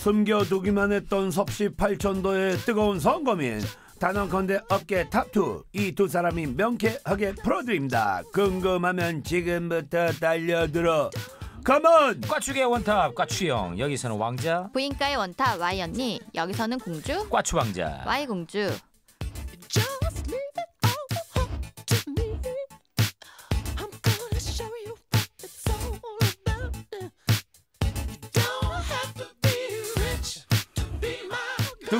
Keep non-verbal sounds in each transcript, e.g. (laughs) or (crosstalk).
숨겨두기만 했던 섭씨 팔천도의 뜨거운 성검인 단언컨대 어깨 탑투이 두 사람이 명쾌하게 풀어드립니다. 궁금하면 지금부터 달려들어 가만! 꽈축의 원탑 꽈추형 여기서는 왕자 부인과의 원탑 Y 언니 여기서는 공주 꽈추 왕자 Y 공주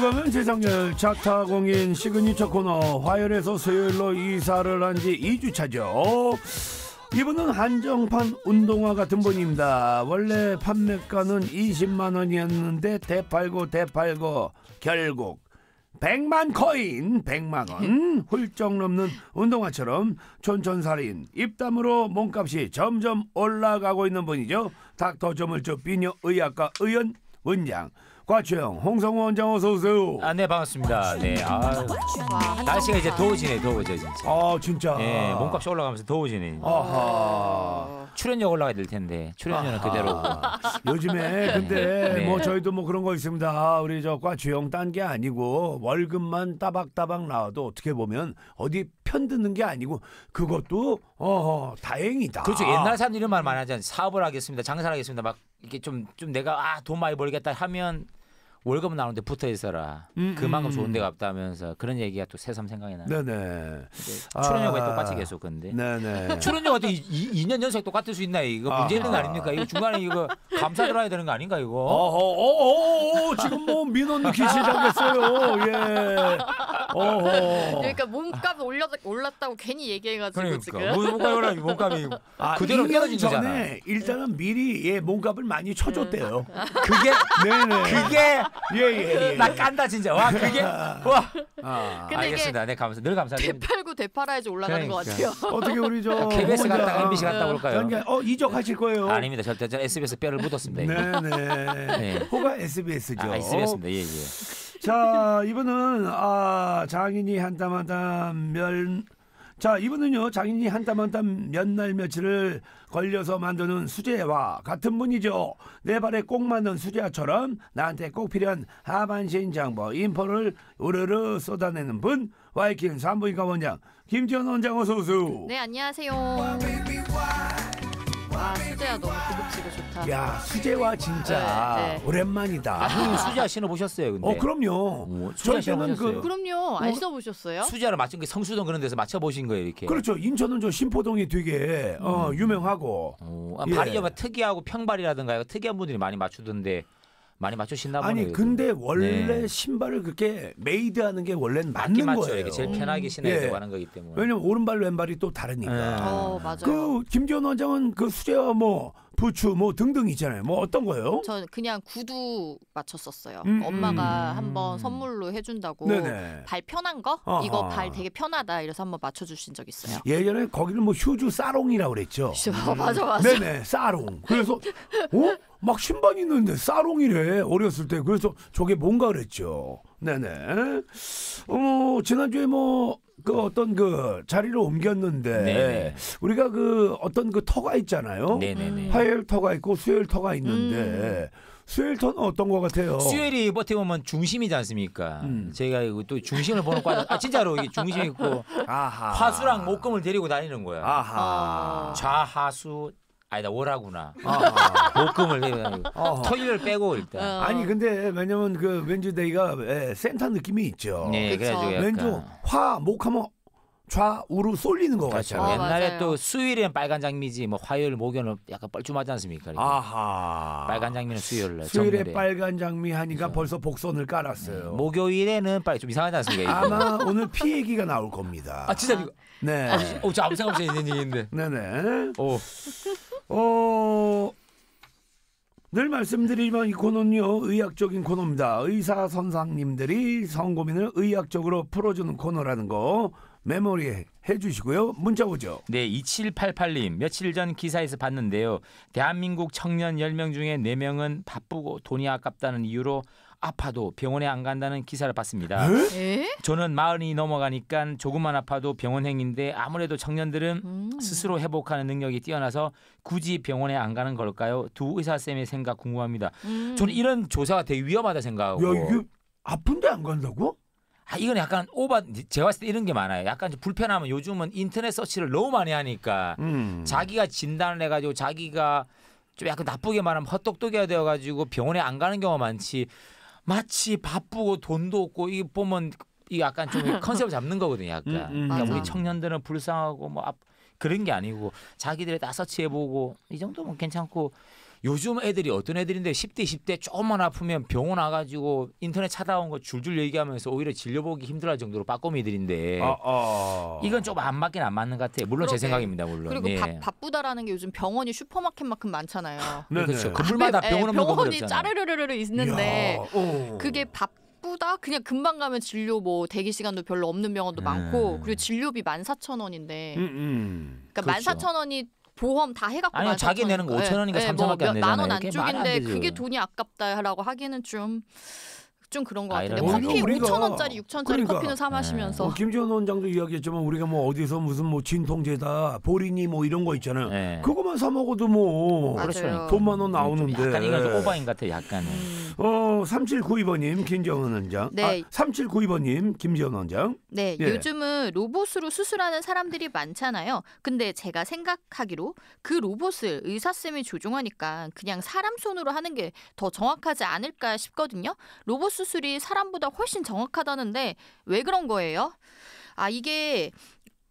즐거운 세상열 차타공인 시그니처 코너 화요일에서 수요일로 이사를 한 지 2주 차죠. 이분은 한정판 운동화 같은 분입니다. 원래 판매가는 20만 원이었는데 대팔고 대팔고 결국 100만 코인 100만 원 훌쩍 넘는 운동화처럼 촌천살인 입담으로 몸값이 점점 올라가고 있는 분이죠. 닥터 점을 주비녀의학과 의원 원장 과추형 홍성호 원장 어서 오세요. 아, 네 반갑습니다. 네, 아, 날씨가 이제 더워지네, 더워져 진짜. 아 진짜. 네, 몸값이 올라가면서 더워지네. 아하. 출연료 올라가야 될 텐데 출연료는 그대로. 요즘에 근데 네. 뭐 저희도 뭐 그런 거 있습니다. 우리 저 꽈추형 딴게 아니고 월급만 따박따박 나와도 어떻게 보면 어디 편드는 게 아니고 그것도 어 다행이다. 그렇죠. 옛날 사람 이런 말 많이 하잖 사업을 하겠습니다. 장사를 하겠습니다. 막 이렇게 좀 좀 내가 아돈 많이 벌겠다 하면 월급 나오는데 붙어 있어라. 음, 그만큼 음. 좋은 데가 없다 면서 그런 얘기가 또 새삼 생각이 나 네네. 출연료가 아, 똑같이 계속 근데. 네네. (laughs) 출연료가 또 2년 연속 똑같을 수 있나 이거 문제 있는 거 아. 아닙니까? 이거 중간에 이거 감사 들어야 되는 거 아닌가 이거? 어허, 어, 어, 어, 어 지금 뭐민원 기시작했어요. 예. 어 그러니까 몸값 올렸, 올랐다고 괜히 얘기해가지고 그러니까. 지금. 몸값이 올라 몸값이 아, 그대로 깨어진 거잖아. 일단은 미리 예 몸값을 많이 쳐줬대요. 음. 그게 네네. 그게 예예예. 예, 예, 예, 나 깐다 진짜. 와 그게 와. 아, 알겠습니다. 네 감사 늘 감사드립니다. 대팔고 대팔아야지 올라가는 그러니까. 것 같아요. 어떻게 우리 저 (laughs) KBS 갔다 MBC 갔다 올까요? 어, 어 이적하실 거예요. 아닙니다. 절대 저 SBS 뼈를 묻었습니다. 네네. 네. 네. (laughs) 예. 호가 SBS죠. 아, SBS입니다. 예예. 예. 자 이분은 아 장인이 한땀 한땀 면. 자, 이분은요, 장인이 한땀 한땀 몇 날 며칠을 걸려서 만드는 수제와 같은 분이죠. 내 발에 꼭 맞는 수제화처럼 나한테 꼭 필요한 하반신 장보, 인포를 우르르 쏟아내는 분, 와이킹 산부인과 원장, 김지원 원장 어서오세요. 네, 안녕하세요. 아수제화 너무 고급지고 좋다. 야 수제와 진짜 네, 네. 오랜만이다. 아버님 수지아 씨는 보셨어요, 근데. 어 그럼요. 어, 수지아 씨는 그 그럼요. 어? 안 써보셨어요? 수지아를 맞춘 게 그 성수동 그런 데서 맞춰 보신 거예요, 이렇게. 그렇죠 인천은 저 신포동이 되게 어, 음. 유명하고 어, 아, 발이 예. 좀 특이하고 평발이라든가 특이한 분들이 많이 맞추던데 많이 맞추신나 보네요. 아니 근데 원래 네. 신발을 그렇게 메이드하는 게원래 맞는 거예요. 이게 제일 음. 편하게 신어야 예. 되고 하는 거기 때문에. 왜냐면 오른발 왼발이 또 다르니까. 네. 어, 맞아요. 그 김지원 원장은 그 수제화 뭐 부추 뭐 등등 있잖아요. 뭐 어떤 거요? 전 그냥 구두 맞췄었어요. 음, 엄마가 음. 한번 선물로 해준다고 네네. 발 편한 거 어허. 이거 발 되게 편하다 이래서 한번 맞춰주신 적 있어요. 예전에 거기를 뭐 휴즈 사롱이라고 그랬죠. (laughs) 맞아 맞아. 네네 사롱. 그래서 어? 막 신발 있는데 사롱이래 어렸을 때 그래서 저게 뭔가 그랬죠. 네네. 어 지난주에 뭐. 그 어떤 그 자리를 옮겼는데 네네. 우리가 그 어떤 그 터가 있잖아요. 네네네. 화요일 터가 있고 수요일 터가 있는데 음. 수요일 터는 어떤 것 같아요? 수요일이 어떻게 보면 중심이지 않습니까? 음. 제가 또 중심을 보는 과정, 아 진짜로 이게 중심 있고 아하. 화수랑 목금을 데리고 다니는 거야. 아하. 좌하수 아니다 월화구나 목금을 아하. 토요 빼고 일단 어. 아니 근데 왜냐면 그 왠지 내가 예, 센터 느낌이 있죠. 네, 그래가 그렇죠. 왠지 화 목하면 좌우로 쏠리는 것 그렇죠. 같아요. 아, 옛날에 맞또 수요일엔 빨간 장미지 뭐 화요일 목요일은 약간 뻘쭘하지 않습니까? 아하. 빨간 장미는 수요일날. 수요일에 정렬에. 빨간 장미 하니까 그렇죠. 벌써 복선을 깔았어요. 네. 목요일에는 빨리 좀 이상하지 않습니까? 아마 오늘 피 얘기가 나올 겁니다. 아 진짜 이거. 네. 아, 어, 저 아무 생각 없이 있는 얘기인데. 네네. 오. 어. 어, 늘 말씀드리지만 이 코너는요 의학적인 코너입니다. 의사 선상님들이 성고민을 의학적으로 풀어주는 코너라는 거 메모리 해주시고요. 문자 오죠. 네, 2788님 며칠 전 기사에서 봤는데요. 대한민국 청년 10명 중에 4명은 바쁘고 돈이 아깝다는 이유로 아파도 병원에 안 간다는 기사를 봤습니다. 에? 저는 마흔이 넘어가니까 조금만 아파도 병원행인데 아무래도 청년들은 음. 스스로 회복하는 능력이 뛰어나서 굳이 병원에 안 가는 걸까요? 두 의사 쌤의 생각 궁금합니다. 음. 저는 이런 조사가 되게 위험하다 생각하고. 야 이게 아픈데 안 간다고? 아 이건 약간 오바 제가 봤을 때 이런 게 많아요. 약간 불편하면 요즘은 인터넷 서치를 너무 많이 하니까 음. 자기가 진단을 해가지고 자기가 좀 약간 나쁘게 말하면 헛똑똑이가 되어가지고 병원에 안 가는 경우가 많지. 마치 바쁘고 돈도 없고 이 보면 이 약간 좀 (laughs) 컨셉을 잡는 거거든요. 약간 음, 음. 그러니까 우리 청년들은 불쌍하고 뭐 그런 게 아니고 자기들의다 서치해보고 이 정도면 괜찮고 요즘 애들이 어떤 애들인데 10대 20대 조금만 아프면 병원 와가지고 인터넷 찾아온 거 줄줄 얘기하면서 오히려 진료보기 힘들어 할 정도로 빠꼼이들인데 어, 아, 어. 아. 이건 좀 안 맞긴 안 맞는 것 같아요. 물론 그러게. 제 생각입니다. 물론. 그리고 예. 바, 바쁘다라는 게 요즘 병원이 슈퍼마켓만큼 많잖아요. (laughs) 네, 그렇죠. 건물마다 그렇죠. 예, 병원 병원이 짜르르르르 있는데 이야, 그게 밥 바쁘다 그냥 금방 가면 진료 뭐 대기 시간도 별로 없는 병원도 음. 많고 그리고 진료비 만 사천 원인데 음, 음. 그러니까 만 그렇죠. 사천 원이 보험 다 해갖고 아니 자기 내는 거 5천 원인가 3천 원밖에 안 내잖아요. 만원 안쪽인데 그게 돈이 아깝다라고 하기는 좀좀 그런 것같은데아 커피 오히려 5천 원짜리, 6천 원짜리 그러니까. 커피는 사 마시면서. 어, 뭐 김지원 원장도 이야기했지만 우리가 뭐 어디서 무슨 뭐 진통제다, 보리니 뭐 이런 거 있잖아요. 네. 그거만 사 먹어도 뭐 맞아요. 그렇죠. 돈만 원 나오는데. 약간 이건 오바인 같아요. 약간은. 음. 어, 3792번님 김정은 원장. 네. 아, 3792번님 김지원 원장. 네, 예. 요즘은 로봇으로 수술하는 사람들이 많잖아요. 근데 제가 생각하기로 그 로봇을 의사쌤이 조종하니까 그냥 사람 손으로 하는 게 더 정확하지 않을까 싶거든요. 로봇 수술이 사람보다 훨씬 정확하다는데 왜 그런 거예요? 아 이게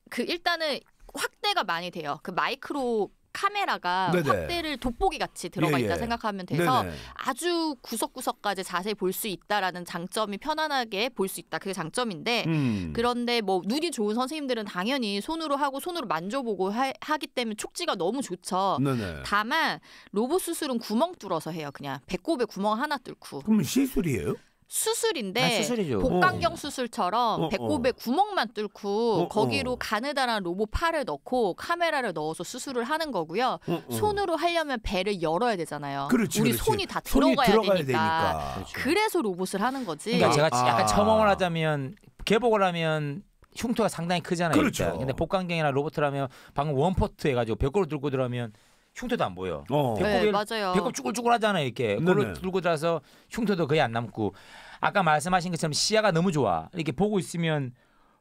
그 일단은 확대가 많이 돼요. 그 마이크로 카메라가 네네. 확대를 돋보기 같이 들어가 예, 있다 예. 생각하면 돼서 네네. 아주 구석구석까지 자세히 볼 수 있다라는 장점이 편안하게 볼 수 있다 그게 장점인데 음. 그런데 뭐 눈이 좋은 선생님들은 당연히 손으로 하고 손으로 만져보고 하, 기 때문에 촉지가 너무 좋죠 네네. 다만 로봇 수술은 구멍 뚫어서 해요 그냥 배꼽에 구멍 하나 뚫고 그러면 시술이에요? 수술인데 아, 수술이죠. 복강경 어. 수술처럼 어, 어. 배꼽에 어. 구멍만 뚫고 어, 거기로 가느다란 로봇 팔을 넣고 카메라를 넣어서 수술을 하는 거고요. 손으로 하려면 배를 열어야 되잖아요. 그렇지, 우리 그렇지. 손이 다 들어가야, 손이 들어가야 되니까. 되니까. 그렇죠. 그래서 로봇을 하는 거지. 그러니까 제가 아. 약간 첨언을 하자면 개복을 하면 흉터가 상당히 크잖아요. 그렇죠. 근데 복강경이나 로봇을 하면 방금 원포트 해가지고 배꼽을 들고 들어가면 흉터도 안 보여. 어. 네, 맞아요. 배꼽 쭈글쭈글하잖아요. 이렇게 그걸 들고 들어서 흉터도 거의 안 남고 아까 말씀하신 것처럼 시야가 너무 좋아. 이렇게 보고 있으면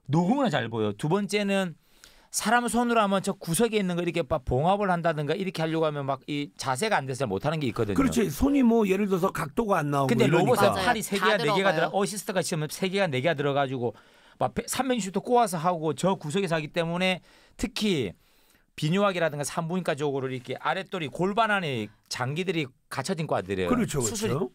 너무나 잘 보여. 두 번째는 사람 손으로 하면 저 구석에 있는 거 이렇게 막 봉합을 한다든가 이렇게 하려고 하면 막이 자세가 안 돼서 못 하는 게 있거든요. 그렇지. 손이 뭐 예를 들어서 각도가 안 나오고 근데 로봇 팔이 네 세 개가 네 개가 들어 어시스트가 치면 세 개가 네 개가 들어가지고 막 삼면슛도 꼬아서 하고 저 구석에서 하기 때문에 특히 비뇨학이라든가 산부인과 쪽으로 이렇게 아랫돌이 골반 안에 장기들이 갇혀진 과들이에요. 그렇죠, 그렇죠.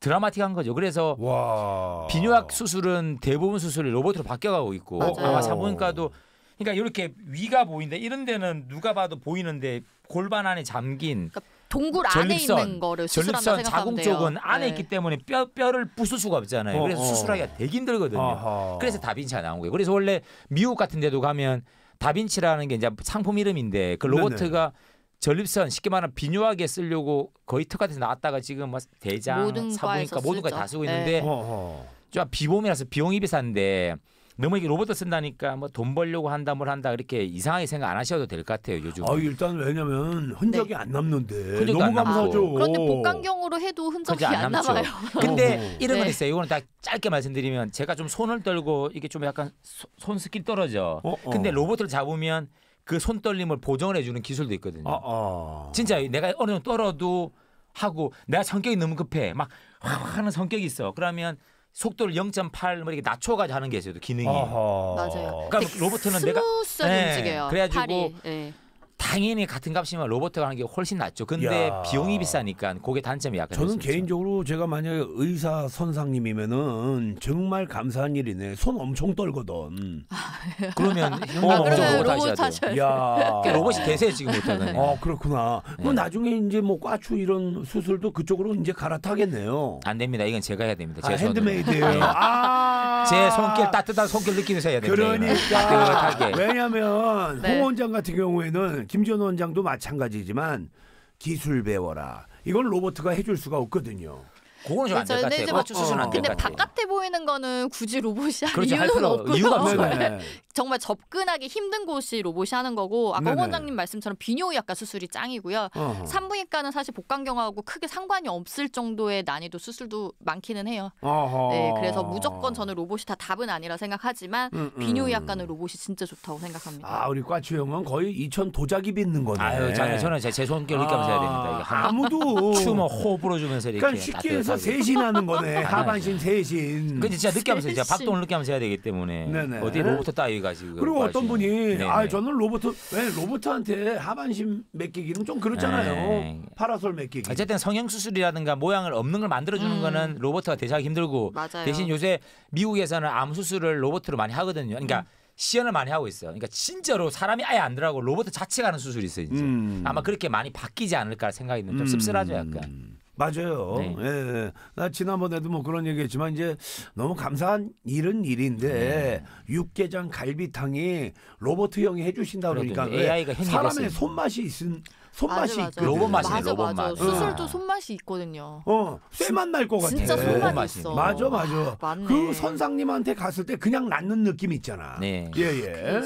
드라마틱한 거죠. 그래서 와. 비뇨학 수술은 대부분 수술이 로봇으로 바뀌어가고 있고 맞아요. 아마 산부인과도 그러니까 이렇게 위가 보인다 이런 데는 누가 봐도 보이는데 골반 안에 잠긴 그러니까 동굴 전립선, 있는 거를 수술한다 전립 자궁 돼요. 쪽은 안에 있기 네. 때문에 뼈 뼈를 부술 수가 없잖아요. 어, 그래서 어, 어. 수술하기가 되게 힘들거든요. 아하. 그래서 다빈치가 나온 거예요. 그래서 원래 미국 같은 데도 가면 다빈치라는 게 이제 상품 이름인데 그 로버트가 전립선 쉽게 말하면 비뇨하게 쓰려고 거의 특화돼서 나왔다가 지금 뭐 대장, 사보니까 모든 걸다 쓰고 있는데 네. 좀 비보험이라서 비용 이비싼데 너무 이게 로봇을 쓴다니까 뭐 돈 벌려고 한다 뭘 한다 이렇게 이상하게 생각 안 하셔도 될 것 같아요 요즘. 아 일단 왜냐면 네. 흔적이 네. 안 남는데 흔적도 너무 안 감사하죠. 그런데 복강경으로 해도 흔적이 안, 안 남아요. (laughs) 근데 어. 이런 건 네. 있어요. 이거는 다 짧게 말씀드리면 제가 좀 손을 떨고 이게 좀 약간 소, 손 스킬 떨어져. 어, 어. 근데 로봇을 잡으면 그 손 떨림을 보정을 해주는 기술도 있거든요. 어, 진짜 내가 어느 정도 떨어도 하고 내가 성격이 너무 급해 막 하는 성격이 있어. 그러면 속도를 0.8 뭐 이렇게 낮춰가지고 하는 게 있어요. 기능이. 어허. 맞아요. 그러니까 로봇은 내가 스무스하게 움직여요. 네, 그래가지고 팔이. 예. 당연히 같은 값이면 로봇트가 하는 게 훨씬 낫죠. 근데 야. 비용이 비싸니까 그게 단점이 약간 저는 개인적으로 제가 만약에 의사 선상님이면은 정말 감사한 일이네. 손 엄청 떨거든. 아, (laughs) 그러면 어, 그러면 로봇 하셔야 야. 그러니까 로봇이 대세 지금 못하는. 아 그렇구나. 네. 나중에 이제 뭐 과추 이런 수술도 그쪽으로 이제 갈아타겠네요. 안 됩니다. 이건 제가 해야 됩니다. 아, 제 아, 핸드메이드예요. 네. 아. 제 손길 따뜻한 손길 느끼면서 해야 됩니다. 그러니까 (laughs) 따뜻게 왜냐하면 네. 홍 원장 같은 경우에는 예, 김지원 원장도 마찬가지지만 기술 배워라. 이건 로버트가 해줄 수가 없거든요. 그거는 좀안될것 같아요. 뭐, 수술안 어, 근데 바깥에 보이는 거는 굳이 로봇이 그렇죠. 할 그렇죠, 이유는 필요- 없고요. 이유가 없어요. 네. 네. (laughs) 정말 접근하기 힘든 곳이 로봇이 하는 거고 아까 네네. 원장님 말씀처럼 비뇨기학과 수술이 짱이고요. 어. 산부인과는 사실 복강경화하고 크게 상관이 없을 정도의 난이도 수술도 많기는 해요. 어허. 네, 그래서 무조건 저는 로봇이 다 답은 아니라 생각하지만 음, 음. 비뇨기학과는 로봇이 진짜 좋다고 생각합니다. 아 우리 과 주영은 거의 이천 도자기 빚는 거네. 아유, 저는 제, 손길 느끼면서 아, 해 됩니다. 아무도 추모 호흡으로 주면서 이렇게 그러니까 쉽게 해서 그래서 뭐 세신하는 거네. 아, 네. 하반신 세신. 근 진짜 늦게 하면서 진짜 박동을 늦게 하면서 해야 되기 때문에 네네. 네. 어디 로봇 따위가 지금 그리고 어떤 분이 네, 아 저는 로봇 왜 로봇한테 하반신 맡기기는 좀 그렇잖아요. 네. 파라솔 맡기기. 어쨌든 성형 수술이라든가 모양을 없는 걸 만들어 주는 음. 거는 로봇가 대체하기 힘들고 맞아요. 대신 요새 미국에서는 암 수술을 로봇으로 많이 하거든요. 그러니까 음. 시연을 많이 하고 있어요. 그러니까 진짜로 사람이 아예 안 들어가고 로봇 자체가 하는 수술이 있어요. 이제. 음. 아마 그렇게 많이 바뀌지 않을까 생각이 좀 씁쓸하죠, 음. 약간. 맞아요. 네. 예, 예, 나 지난번에도 뭐 그런 얘기했지만 이제 너무 감사한 일은 일인데 네. 육개장 갈비탕이 로버트 형이 해주신다 그러니까 AI가 사람의 손맛이 있은 손맛이 있아맞 로봇 맛이네 로봇 맛. 수술도 어. 손맛이 있거든요. 어 쇠만 날것 같아. 진짜 손맛 있어. 맞아 맞아. 아, 맞그 선상님한테 갔을 때 그냥 낫는 느낌 있잖아. 네. 예예. 예.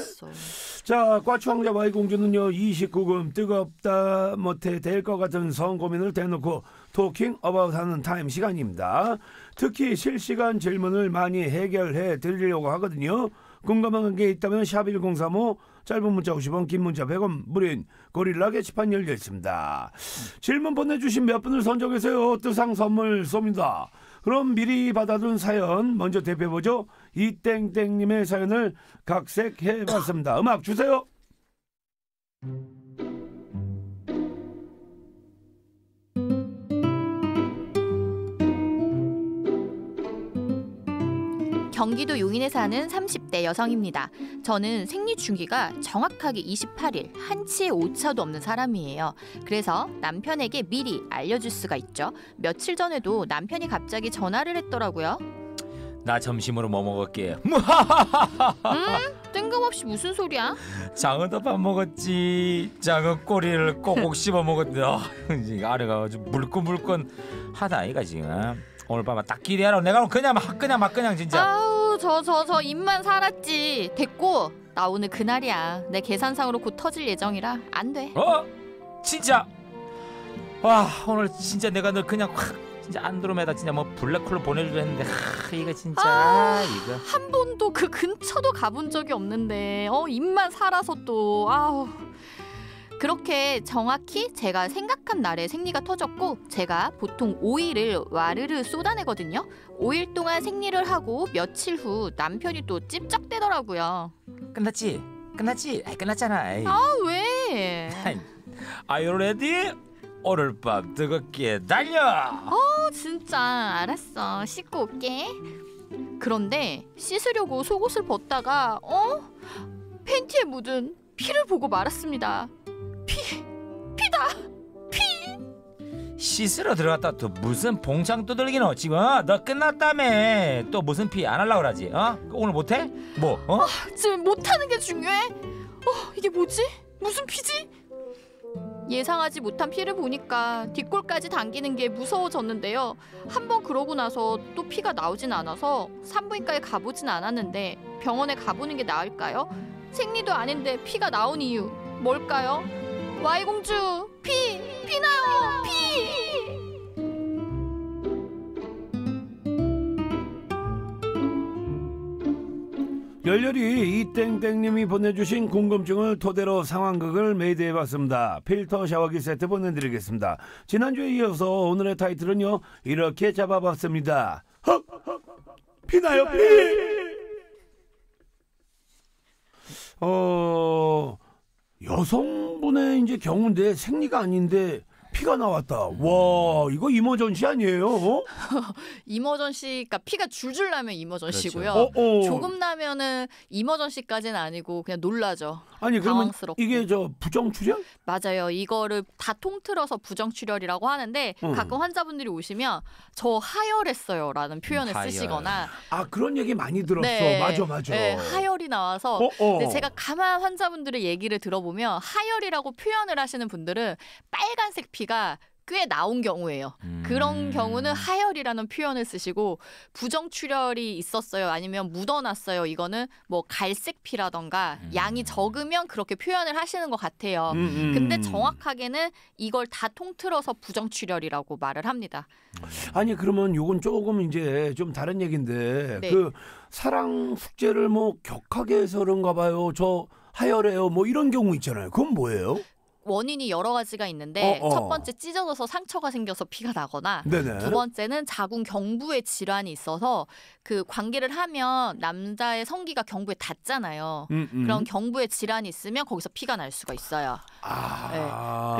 자 과추 왕자와이 공주는요 29금 뜨겁다 못해 될 것 같은 성 고민을 대놓고 토킹 어바웃 하는 타임 시간입니다. 특히 실시간 질문을 많이 해결해 드리려고 하거든요. 궁금한 게 있다면 샵1035 짧은 문자 50원, 긴 문자 100원, 무료인 고릴라 게시판 열려 있습니다. 질문 보내주신 몇 분을 선정해서요. 뜨상 선물 쏩니다. 그럼 미리 받아둔 사연 먼저 대표해보죠. 이땡땡님의 사연을 각색해봤습니다. 음악 주세요. 경기도 용인에 사는 30대 여성입니다. 저는 생리 주기가 정확하게 28일 한 치의 오차도 없는 사람이에요. 그래서 남편에게 미리 알려줄 수가 있죠. 며칠 전에도 남편이 갑자기 전화를 했더라고요. 나 점심으로 뭐 먹었게? 음? (laughs) 뜬금없이 무슨 소리야? 장어도 밥 먹었지. 장어 꼬리를 꼭꼭 씹어 먹었다. 아, 아래가 아주 물끈물끈하다 이가 지금. 오늘 밤에 딱끼리 하러 내가 그냥 막 그냥 막 그냥 진짜 아우 저 저 저 입만 살았지 됐고 나 오늘 그날이야 내 계산상으로 곧 터질 예정이라 안 돼 어? 진짜? 와 오늘 진짜 내가 늘 그냥 확 진짜 안드로메다 진짜 뭐 블랙홀로 보내주려 했는데 하, 이거 진짜 아, 이거 한 번도 그 근처도 가본 적이 없는데 어 입만 살아서 또 아우 그렇게 정확히 제가 생각한 날에 생리가 터졌고 제가 보통 5일을 와르르 쏟아내거든요. 5일 동안 생리를 하고 며칠 후 남편이 또 찝쩍대더라고요. 끝났지? 끝났지? 아 끝났잖아. 아이. 아 왜? Are you ready? 오늘 밤 뜨겁게 달려. 어 진짜 알았어 씻고 올게. 그런데 씻으려고 속옷을 벗다가 어 팬티에 묻은 피를 보고 말았습니다. 피 피다 피 씻으러 들어갔다 또 무슨 봉창 두들기는 지금 어? 너 끝났다며 또 무슨 피 안 하려고 그러지 어 오늘 못해 뭐 어? 아, 지금 못하는 게 중요해 어 이게 뭐지 무슨 피지 예상하지 못한 피를 보니까 뒷골까지 당기는 게 무서워졌는데요. 한번 그러고 나서 또 피가 나오진 않아서 산부인과에 가보진 않았는데 병원에 가보는 게 나을까요? 생리도 아닌데 피가 나온 이유 뭘까요? 와이 공주 피 피나요 피. 열렬히 이땡땡님이 보내주신 궁금증을 토대로 상황극을 매이드해봤습니다 필터 샤워기 세트 보내드리겠습니다. 지난주에 이어서 오늘의 타이틀은요. 이렇게 잡아봤습니다. 헉! 피나요 피! 어... 여성분의 이제 경우인데 생리가 아닌데 피가 나왔다. 와, 이거 이머전시 아니에요? 어? (laughs) 이머전시, 그러니까 피가 줄줄 나면 이머전시고요. 그렇죠. 어, 어. 조금 나면은 이머전시까지는 아니고 그냥 놀라죠. 아니 그러면 당황스럽고. 이게 저 부정출혈? 맞아요. 이거를 다 통틀어서 부정출혈이라고 하는데 음. 가끔 환자분들이 오시면 저 하혈했어요라는 표현을 음, 하혈. 쓰시거나 아 그런 얘기 많이 들었어. 네. 맞아, 맞아. 네, 하혈이 나와서 어, 어. 근데 제가 가만 환자분들의 얘기를 들어보면 하혈이라고 표현을 하시는 분들은 빨간색 피가 차이가 꽤 나온 경우예요. 음. 그런 경우는 하혈이라는 표현을 쓰시고 부정 출혈이 있었어요. 아니면 묻어났어요. 이거는 뭐 갈색 피라던가 음. 양이 적으면 그렇게 표현을 하시는 것 같아요. 음. 음, 음. 근데 정확하게는 이걸 다 통틀어서 부정 출혈이라고 말을 합니다. 음. 아니 그러면 이건 조금 이제 좀 다른 얘기인데 네. 그 사랑 숙제를 뭐 격하게 해서 그런가 봐요. 저 하혈해요. 뭐 이런 경우 있잖아요. 그건 뭐예요? 원인이 여러 가지가 있는데 어, 어. 첫 번째 찢어져서 상처가 생겨서 피가 나거나 네네. 두 번째는 자궁 경부에 질환이 있어서 그 관계를 하면 남자의 성기가 경부에 닿잖아요. 음, 음. 그런 경부에 질환이 있으면 거기서 피가 날 수가 있어요. 아... 네.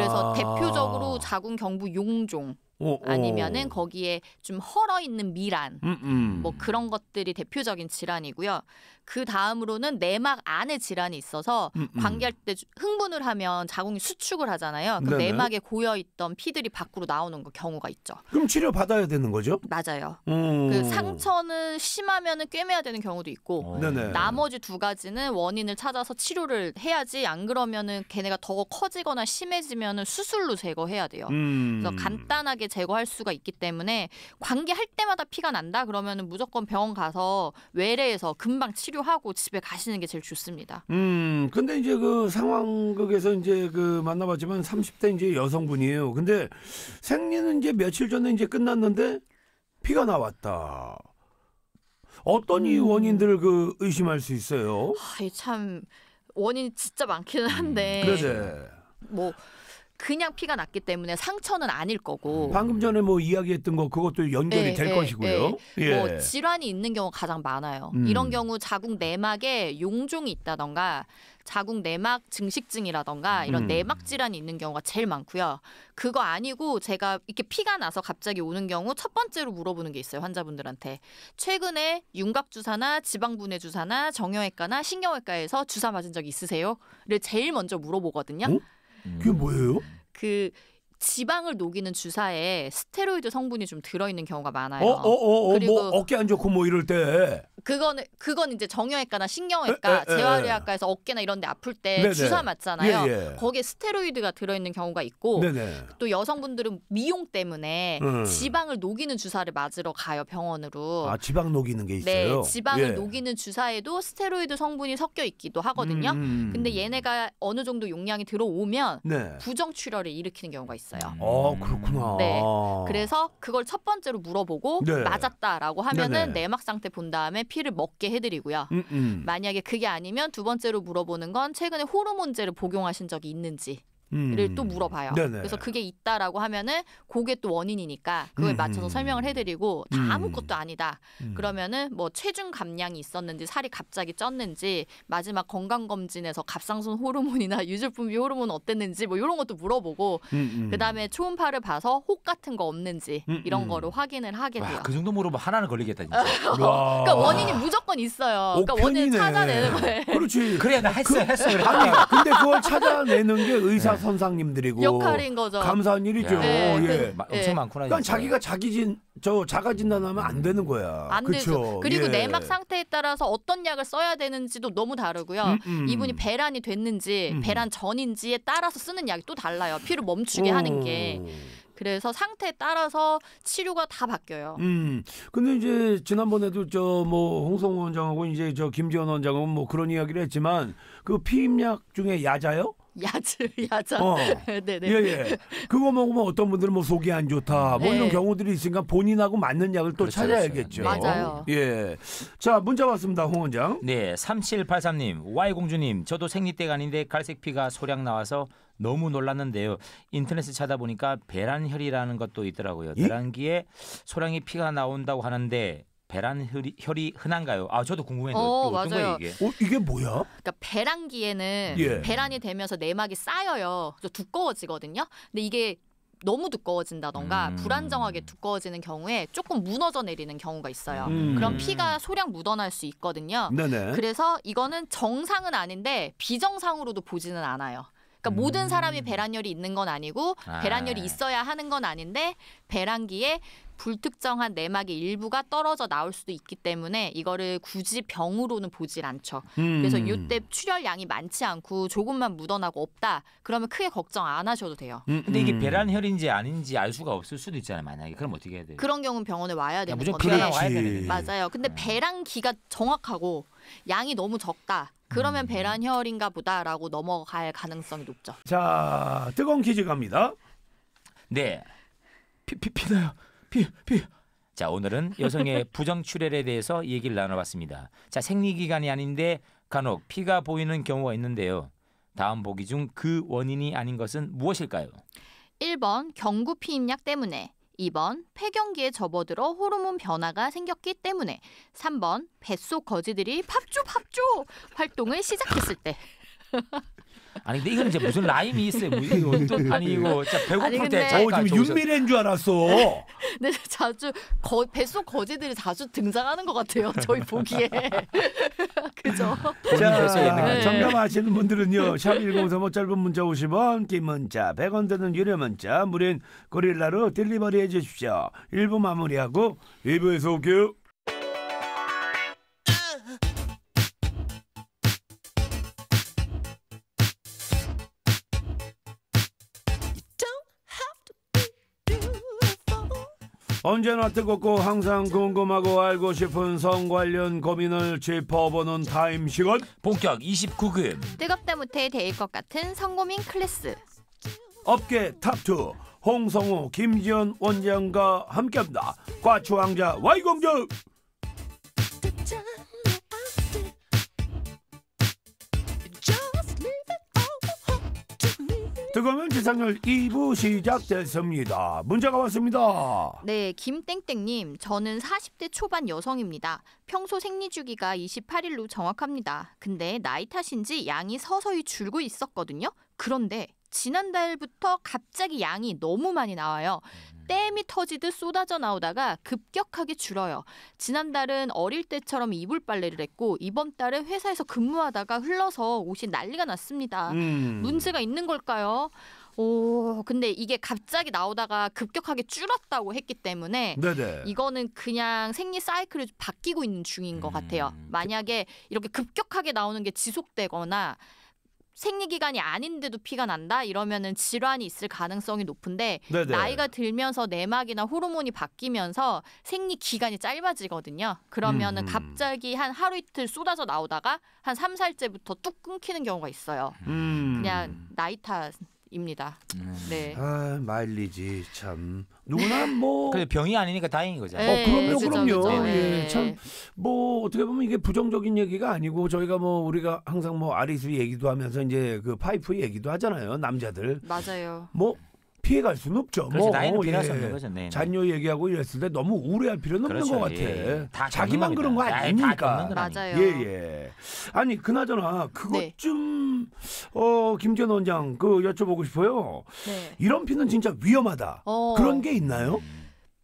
그래서 대표적으로 자궁 경부 용종 오, 아니면은 거기에 좀 헐어 있는 미란 음, 음. 뭐 그런 것들이 대표적인 질환이고요. 그 다음으로는 내막 안에 질환이 있어서 음, 음. 관계할 때 흥분을 하면 자궁이 수축을 하잖아요. 그 내막에 고여 있던 피들이 밖으로 나오는 경우가 있죠. 그럼 치료 받아야 되는 거죠? 맞아요. 그 상처는 심하면은 꿰매야 되는 경우도 있고 어. 나머지 두 가지는 원인을 찾아서 치료를 해야지 안 그러면은 걔네가 더 커지거나 심해지면은 수술로 제거해야 돼요. 음. 그래서 간단하게 제거할 수가 있기 때문에 관계할 때마다 피가 난다 그러면 무조건 병원 가서 외래에서 금방 치료하고 집에 가시는 게 제일 좋습니다. 음, 근데 이제 그 상황극에서 이제 그 만나봤지만 30대 이제 여성분이에요. 근데 생리는 이제 며칠 전에 이제 끝났는데 피가 나왔다. 어떤 이 음. 원인들을 그 의심할 수 있어요? 아, 참 원인이 진짜 많기는 한데. 음, 그러뭐 그냥 피가 났기 때문에 상처는 아닐 거고. 음. 방금 전에 뭐 이야기했던 거 그것도 연결이 예, 될 예, 것이고요. 예. 뭐 예. 질환이 있는 경우 가장 많아요. 음. 이런 경우 자궁 내막에 용종이 있다던가 자궁 내막 증식증이라던가 이런 음. 내막 질환이 있는 경우가 제일 많고요. 그거 아니고 제가 이렇게 피가 나서 갑자기 오는 경우 첫 번째로 물어보는 게 있어요. 환자분들한테. 최근에 윤곽 주사나 지방분해 주사나 정형외과나 신경외과에서 주사 맞은 적 있으세요?를 제일 먼저 물어보거든요. 어? 그게 뭐예요? 그 지방을 녹이는 주사에 스테로이드 성분이 좀 들어있는 경우가 많아요. 어, 어, 어, 어 뭐 그리고 뭐 어깨 안 좋고 뭐 이럴 때. 그거 그건 이제 정형외과나 신경외과, 재활의학과에서 어깨나 이런데 아플 때 네네. 주사 맞잖아요. 예, 예. 거기에 스테로이드가 들어있는 경우가 있고 네네. 또 여성분들은 미용 때문에 음. 지방을 녹이는 주사를 맞으러 가요 병원으로. 아 지방 녹이는 게 네, 있어요. 네, 지방을 예. 녹이는 주사에도 스테로이드 성분이 섞여 있기도 하거든요. 음. 음, 음. 근데 얘네가 어느 정도 용량이 들어오면 네. 부정출혈을 일으키는 경우가 있어요. 있어요어 음. 아, 그렇구나. 네. 그래서 그걸 첫 번째로 물어보고 네. 맞았다라고 하면은 네네. 내막 상태 본 다음에 피를 먹게 해드리고요. 음, 음. 만약에 그게 아니면 두 번째로 물어보는 건 최근에 호르몬제를 복용하신 적이 있는지 음. 또 물어봐요. 네네. 그래서 그게 있다라고 하면은 그게 또 원인이니까 그걸 음. 맞춰서 설명을 해드리고 다 음. 아무것도 아니다. 음. 그러면은 뭐 체중 감량이 있었는지 살이 갑자기 쪘는지 마지막 건강 검진에서 갑상선 호르몬이나 (laughs) 유질분비 호르몬 어땠는지 뭐 이런 것도 물어보고 음, 음. 그다음에 초음파를 봐서 혹 같은 거 없는지 이런 거로 확인을 하게 돼요. 와, 그 정도 물어보면 하나는 걸리겠다 진짜. (laughs) 그러니까 원인이 무조건 있어요. 그러니까 원인 을 찾아내는 거예요. 그렇지. 그래 나 했어 그, 했어. 그래. 아니 근데 그걸 찾아내는 게 의사 선상님들이고 역할인 거죠. 감사한 일이죠. 네. 예. 예. 엄청 예. 많구나. 네. 그러니까 자기가 자기 진저 자가 진단하면 안 되는 거야. 안 되죠. 그쵸? 그리고 예. 내막 상태에 따라서 어떤 약을 써야 되는지도 너무 다르고요. 음, 음. 이분이 배란이 됐는지 음. 배란 전인지에 따라서 쓰는 약이 또 달라요. 피를 멈추게 하는 게. 그래서 상태에 따라서 치료가 다 바뀌어요. 음. 근데 이제 지난번에도 저 뭐 홍성호 원장하고 이제 저 김지원 원장은 뭐 그런 이야기를 했지만 그 피임약 중에 야자요? (laughs) 야채 야자. 어. 네네. (laughs) 네. 예, 예. 그거 먹으면 어떤 분들은 뭐 속이 안 좋다. 뭐 네. 이런 경우들이 있으니까 본인하고 맞는 약을 또 그렇죠, 찾아야겠죠. 그 맞아요. 예. 자, 문자 왔습니다. 홍 원장. 네, 3783님. Y공주님. 저도 생리때가 아닌데 갈색 피가 소량 나와서 너무 놀랐는데요. 인터넷에 찾아보니까 배란혈이라는 것도 있더라고요. 예? 배란기에 소량의 피가 나온다고 하는데 배란 혈이, 혈이 흔한가요? 아 저도 궁금해요. 어, 맞아요. 거 이게? 어, 이게 뭐야? 그러니까 배란기에는 예. 배란이 되면서 내막이 쌓여요. 두꺼워지거든요. 근데 이게 너무 두꺼워진다던가 음. 불안정하게 두꺼워지는 경우에 조금 무너져 내리는 경우가 있어요. 음. 그럼 피가 소량 묻어날 수 있거든요. 네네. 그래서 이거는 정상은 아닌데 비정상으로도 보지는 않아요. 그러니까 음. 모든 사람이 배란열이 있는 건 아니고 아. 배란열이 있어야 하는 건 아닌데 배란기에 불특정한 내막의 일부가 떨어져 나올 수도 있기 때문에 이거를 굳이 병으로는 보질 않죠. 음. 그래서 요때 출혈량이 많지 않고 조금만 묻어나고 없다. 그러면 크게 걱정 안 하셔도 돼요. 음, 근데 이게 음. 배란혈인지 아닌지 알 수가 없을 수도 있잖아요. 만약에 그럼 어떻게 해야 돼요? 그런 경우는 병원에 와야 되는 건데. 와야 되는 맞아요. 근데 네. 배란기가 정확하고 양이 너무 적다. 그러면 음. 배란혈인가 보다라고 넘어갈 가능성이 높죠. 자, 뜨거운 퀴즈 갑니다. 네. 피, 피, 피나요. 피, 피. 자, 오늘은 여성의 (laughs) 부정 출혈에 대해서 얘기를 나눠봤습니다. 자, 생리기간이 아닌데 간혹 피가 보이는 경우가 있는데요. 다음 보기 중 그 원인이 아닌 것은 무엇일까요? 1번 경구피임약 때문에 2번 폐경기에 접어들어 호르몬 변화가 생겼기 때문에 3번 뱃속 거지들이 팝조 팝조 활동을 시작했을 때 (laughs) 아니 근데 이건 이제 무슨 라임이 있어요. 뭐이또 네. 아니 이거 진짜 배고플 때. 어잠 지금 좋으셨- 윤미래인 줄 알았어. (laughs) 근 자주 거, 뱃속 거지들이 자주 등장하는 것 같아요. 저희 보기에 (laughs) 그죠? 자, 정답 아시는 분들은요. 샵 1035 짧은 문자 50원, 긴 문자 100원 드는 유료 문자 무료인 고릴라로 딜리버리 해 주십시오. 1부 마무리하고 2부에서 올게요. 언제나 뜨겁고 항상 궁금하고 알고 싶은 성 관련 고민을 짚어보는 타임 시간 본격 29금 뜨겁다 못해 데일 것 같은 성고민 클래스 업계 탑2 홍성우 김지연 원장과 함께합니다 과추왕자 와이공주 뜨거우면 지상렬 2부 시작됐습니다. 문제가 왔습니다. 네, 김땡땡님, 저는 40대 초반 여성입니다. 평소 생리 주기가 28일로 정확합니다. 근데 나이 탓인지 양이 서서히 줄고 있었거든요. 그런데 지난달부터 갑자기 양이 너무 많이 나와요. 땜이 음. 터지듯 쏟아져 나오다가 급격하게 줄어요. 지난달은 어릴 때처럼 이불 빨래를 했고 이번 달은 회사에서 근무하다가 흘러서 옷이 난리가 났습니다. 음. 문제가 있는 걸까요? 오, 근데 이게 갑자기 나오다가 급격하게 줄었다고 했기 때문에 네네. 이거는 그냥 생리 사이클이 바뀌고 있는 중인 것 같아요. 음. 만약에 이렇게 급격하게 나오는 게 지속되거나 생리기간이 아닌데도 피가 난다 이러면은 질환이 있을 가능성이 높은데 네네. 나이가 들면서 내막이나 호르몬이 바뀌면서 생리 기간이 짧아지거든요. 그러면은 음. 갑자기 한 하루 이틀 쏟아져 나오다가 한 3살째부터 뚝 끊기는 경우가 있어요. 음. 그냥 나이 탓 입니다. 음. 네. 아 마일리지 참 누구나 뭐 (laughs) 그래 병이 아니니까 다행인 거죠. 네, 어, 그럼요, 그럼요 그쵸, 예, 네. 예, 참뭐 어떻게 보면 이게 부정적인 얘기가 아니고 저희가 뭐 우리가 항상 뭐 아리수 얘기도 하면서 이제 그 파이프 얘기도 하잖아요, 남자들. 맞아요. 뭐 피해갈 수는 없죠. 그렇죠. 뭐 나이는 피해갈 예. 수 거죠. 네, 자녀 네. 얘기하고 이랬을 때 너무 우울해할 필요는 그렇죠. 없는 것 예, 예. 같아. 다 자기만 그런 거 아닙니까? 맞아요. 예, 예. 아니 그나저나 그것 네. 좀 어, 김재원 원장 그 여쭤보고 싶어요. 네. 이런 피는 진짜 위험하다. 어. 그런 게 있나요? 음.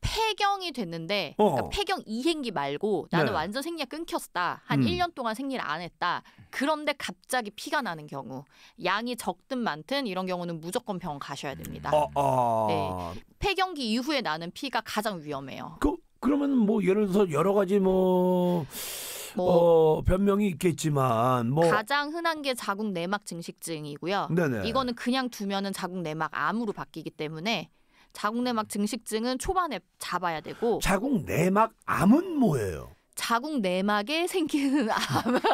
폐경이 됐는데 어. 그러니까 폐경 이행기 말고 나는 네. 완전 생리가 끊겼다. 한 음. 1년 동안 생리를 안 했다. 그런데 갑자기 피가 나는 경우 양이 적든 많든 이런 경우는 무조건 병원 가셔야 됩니다. 어, 어. 네. 폐경기 이후에 나는 피가 가장 위험해요. 그 그러면 뭐 예를 들어서 여러 가지 뭐 뭐, 어, 변명이 있겠지만 뭐 가장 흔한 게 자궁 내막 증식증이고요. 네네. 이거는 그냥 두면은 자궁 내막 암으로 바뀌기 때문에 자궁내막 증식증은 초반에 잡아야 되고 자궁내막 암은 뭐예요? 자궁 내막에 생기는 암.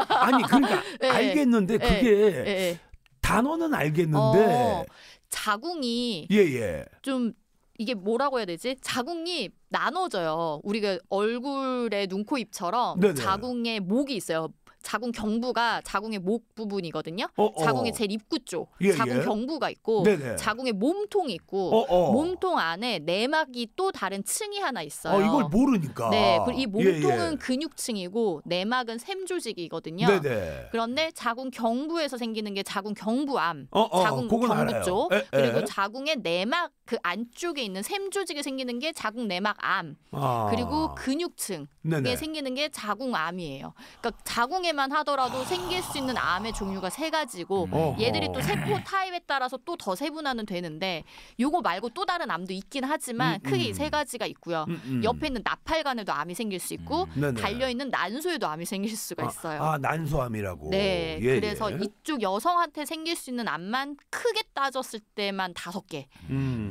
아니 그러니까 네, (laughs) 알겠는데 네, 그게 네, 단어는 알겠는데 어, 자궁이 예, 예. 좀 이게 뭐라고 해야 되지? 자궁이 나눠져요. 우리가 얼굴의 눈, 코, 입처럼 네네. 자궁에 목이 있어요. 자궁 경부가 자궁의 목 부분이거든요. 어, 어. 자궁의 제일 입구 쪽 예, 자궁 예. 경부가 있고 네네. 자궁의 몸통이 있고 어, 어. 몸통 안에 내막이 또 다른 층이 하나 있어요. 아, 이걸 모르니까. 네, 그리고 이 예, 예. 몸통은 예, 근육층이고 내막은 샘 조직이거든요. 네네. 그런데 자궁 경부에서 생기는 게 자궁 경부암, 어, 어, 자궁 경부 쪽 에, 예, 그리고 자궁의 내막 그 안쪽에 있는 샘 조직이 생기는 게 자궁 내막암, 아. 그리고 근육층에 네네. 생기는 게 자궁암이에요. 그러니까 자궁의 세에만 하더라도 생길 수 있는 암의 종류가 세 가지고 음. 얘들이 또 세포 타입에 따라서 또 더 세분화는 되는데 요거 말고 또 다른 암도 있긴 하지만 음, 음. 크게 이세 가지가 있고요. 음, 음. 옆에 있는 나팔관에도 암이 생길 수 있고 달려 있는 난소에도 암이 생길 수가 아, 있어요. 아, 아 난소암이라고. 네. 예, 예. 그래서 예. 이쪽 여성한테 생길 수 있는 암만 크게 따졌을 때만 다섯 개.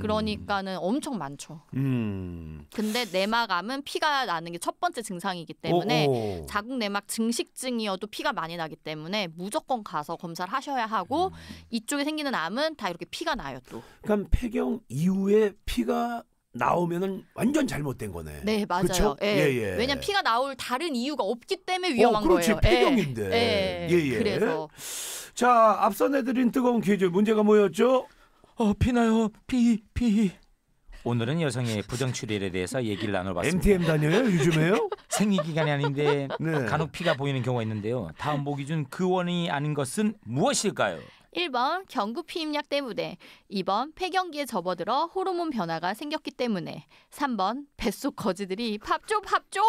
그러니까는 엄청 많죠. 근데 내막암은 피가 나는 게 첫 번째 증상이기 때문에 오, 오. 자궁 내막 증식증이 아니어도 피가 많이 나기 때문에 무조건 가서 검사를 하셔야 하고 음. 이쪽에 생기는 암은 다 이렇게 피가 나요 또. 그러 그러니까 폐경 이후에 피가 나오면은 완전 잘못된 거네. 네 맞아요. 예. 예, 예. 왜냐 피가 나올 다른 이유가 없기 때문에 어, 위험한 어, 그렇지, 거예요. 폐경인데. 예. 예. 예. 예. 그래서 자 앞서 내드린 뜨거운 퀴즈 문제가 뭐였죠? 어 피나요 피 피. 오늘은 여성의 부정 출혈에 대해서 얘기를 나눠봤습니다. MTM 다녀요 요즘에요? (laughs) 생리 기간이 아닌데 네. 간혹 피가 보이는 경우가 있는데요. 다음 보기 중 그 원인이 아닌 것은 무엇일까요? 1번 경구피 임약 때문에 2번 폐경기에 접어들어 호르몬 변화가 생겼기 때문에 3번 뱃속 거지들이 밥줘 밥줘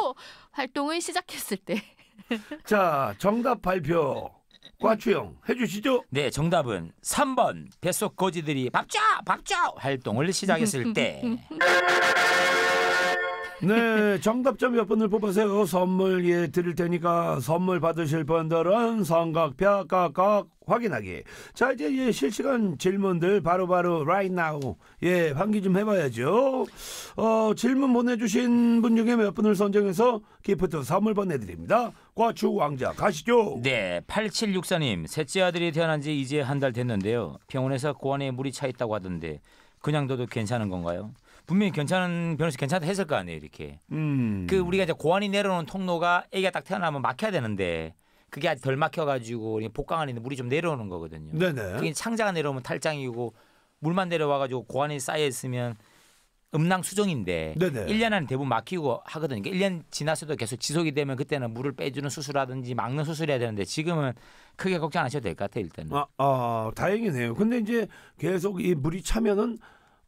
활동을 시작했을 때자 정답 발표 과추형 해주시죠. 네, 정답은 3번 뱃속 거지들이 밥줘 밥줘 활동을 시작했을 때. (laughs) 네, 정답자 몇 분을 뽑으세요. 선물 예 드릴 테니까 선물 받으실 분들은 성각표 깍깍 확인하기. 자, 이제 예, 실시간 질문들 바로바로 바로 right now. 예, 환기 좀 해봐야죠. 어, 질문 보내주신 분 중에 몇 분을 선정해서 기프트 선물 보내드립니다. 과추 왕자 가시죠. 네, 8764님. 셋째 아들이 태어난 지 이제 한 달 됐는데요. 병원에서 고환에 물이 차 있다고 하던데 그냥 둬도 괜찮은 건가요? 분명히 괜찮은 변호사 괜찮다 했을 거 아니에요 이렇게. 음. 그 우리가 이제 고환이 내려오는 통로가 애기가 딱 태어나면 막혀야 되는데 그게 아직 덜 막혀가지고 복강 안에 물이 좀 내려오는 거거든요. 네네. 그게 창자가 내려오면 탈장이고 물만 내려와가지고 고환이 쌓여 있으면 음낭 수정인데 네네. 1년 안에 대부분 막히고 하거든요. 그 그러니까 1년 지나서도 계속 지속이 되면 그때는 물을 빼주는 수술하든지 막는 수술해야 되는데 지금은 크게 걱정 안 하셔도 될 것 같아요. 일단은. 아, 아 다행이네요. 근데 이제 계속 이 물이 차면은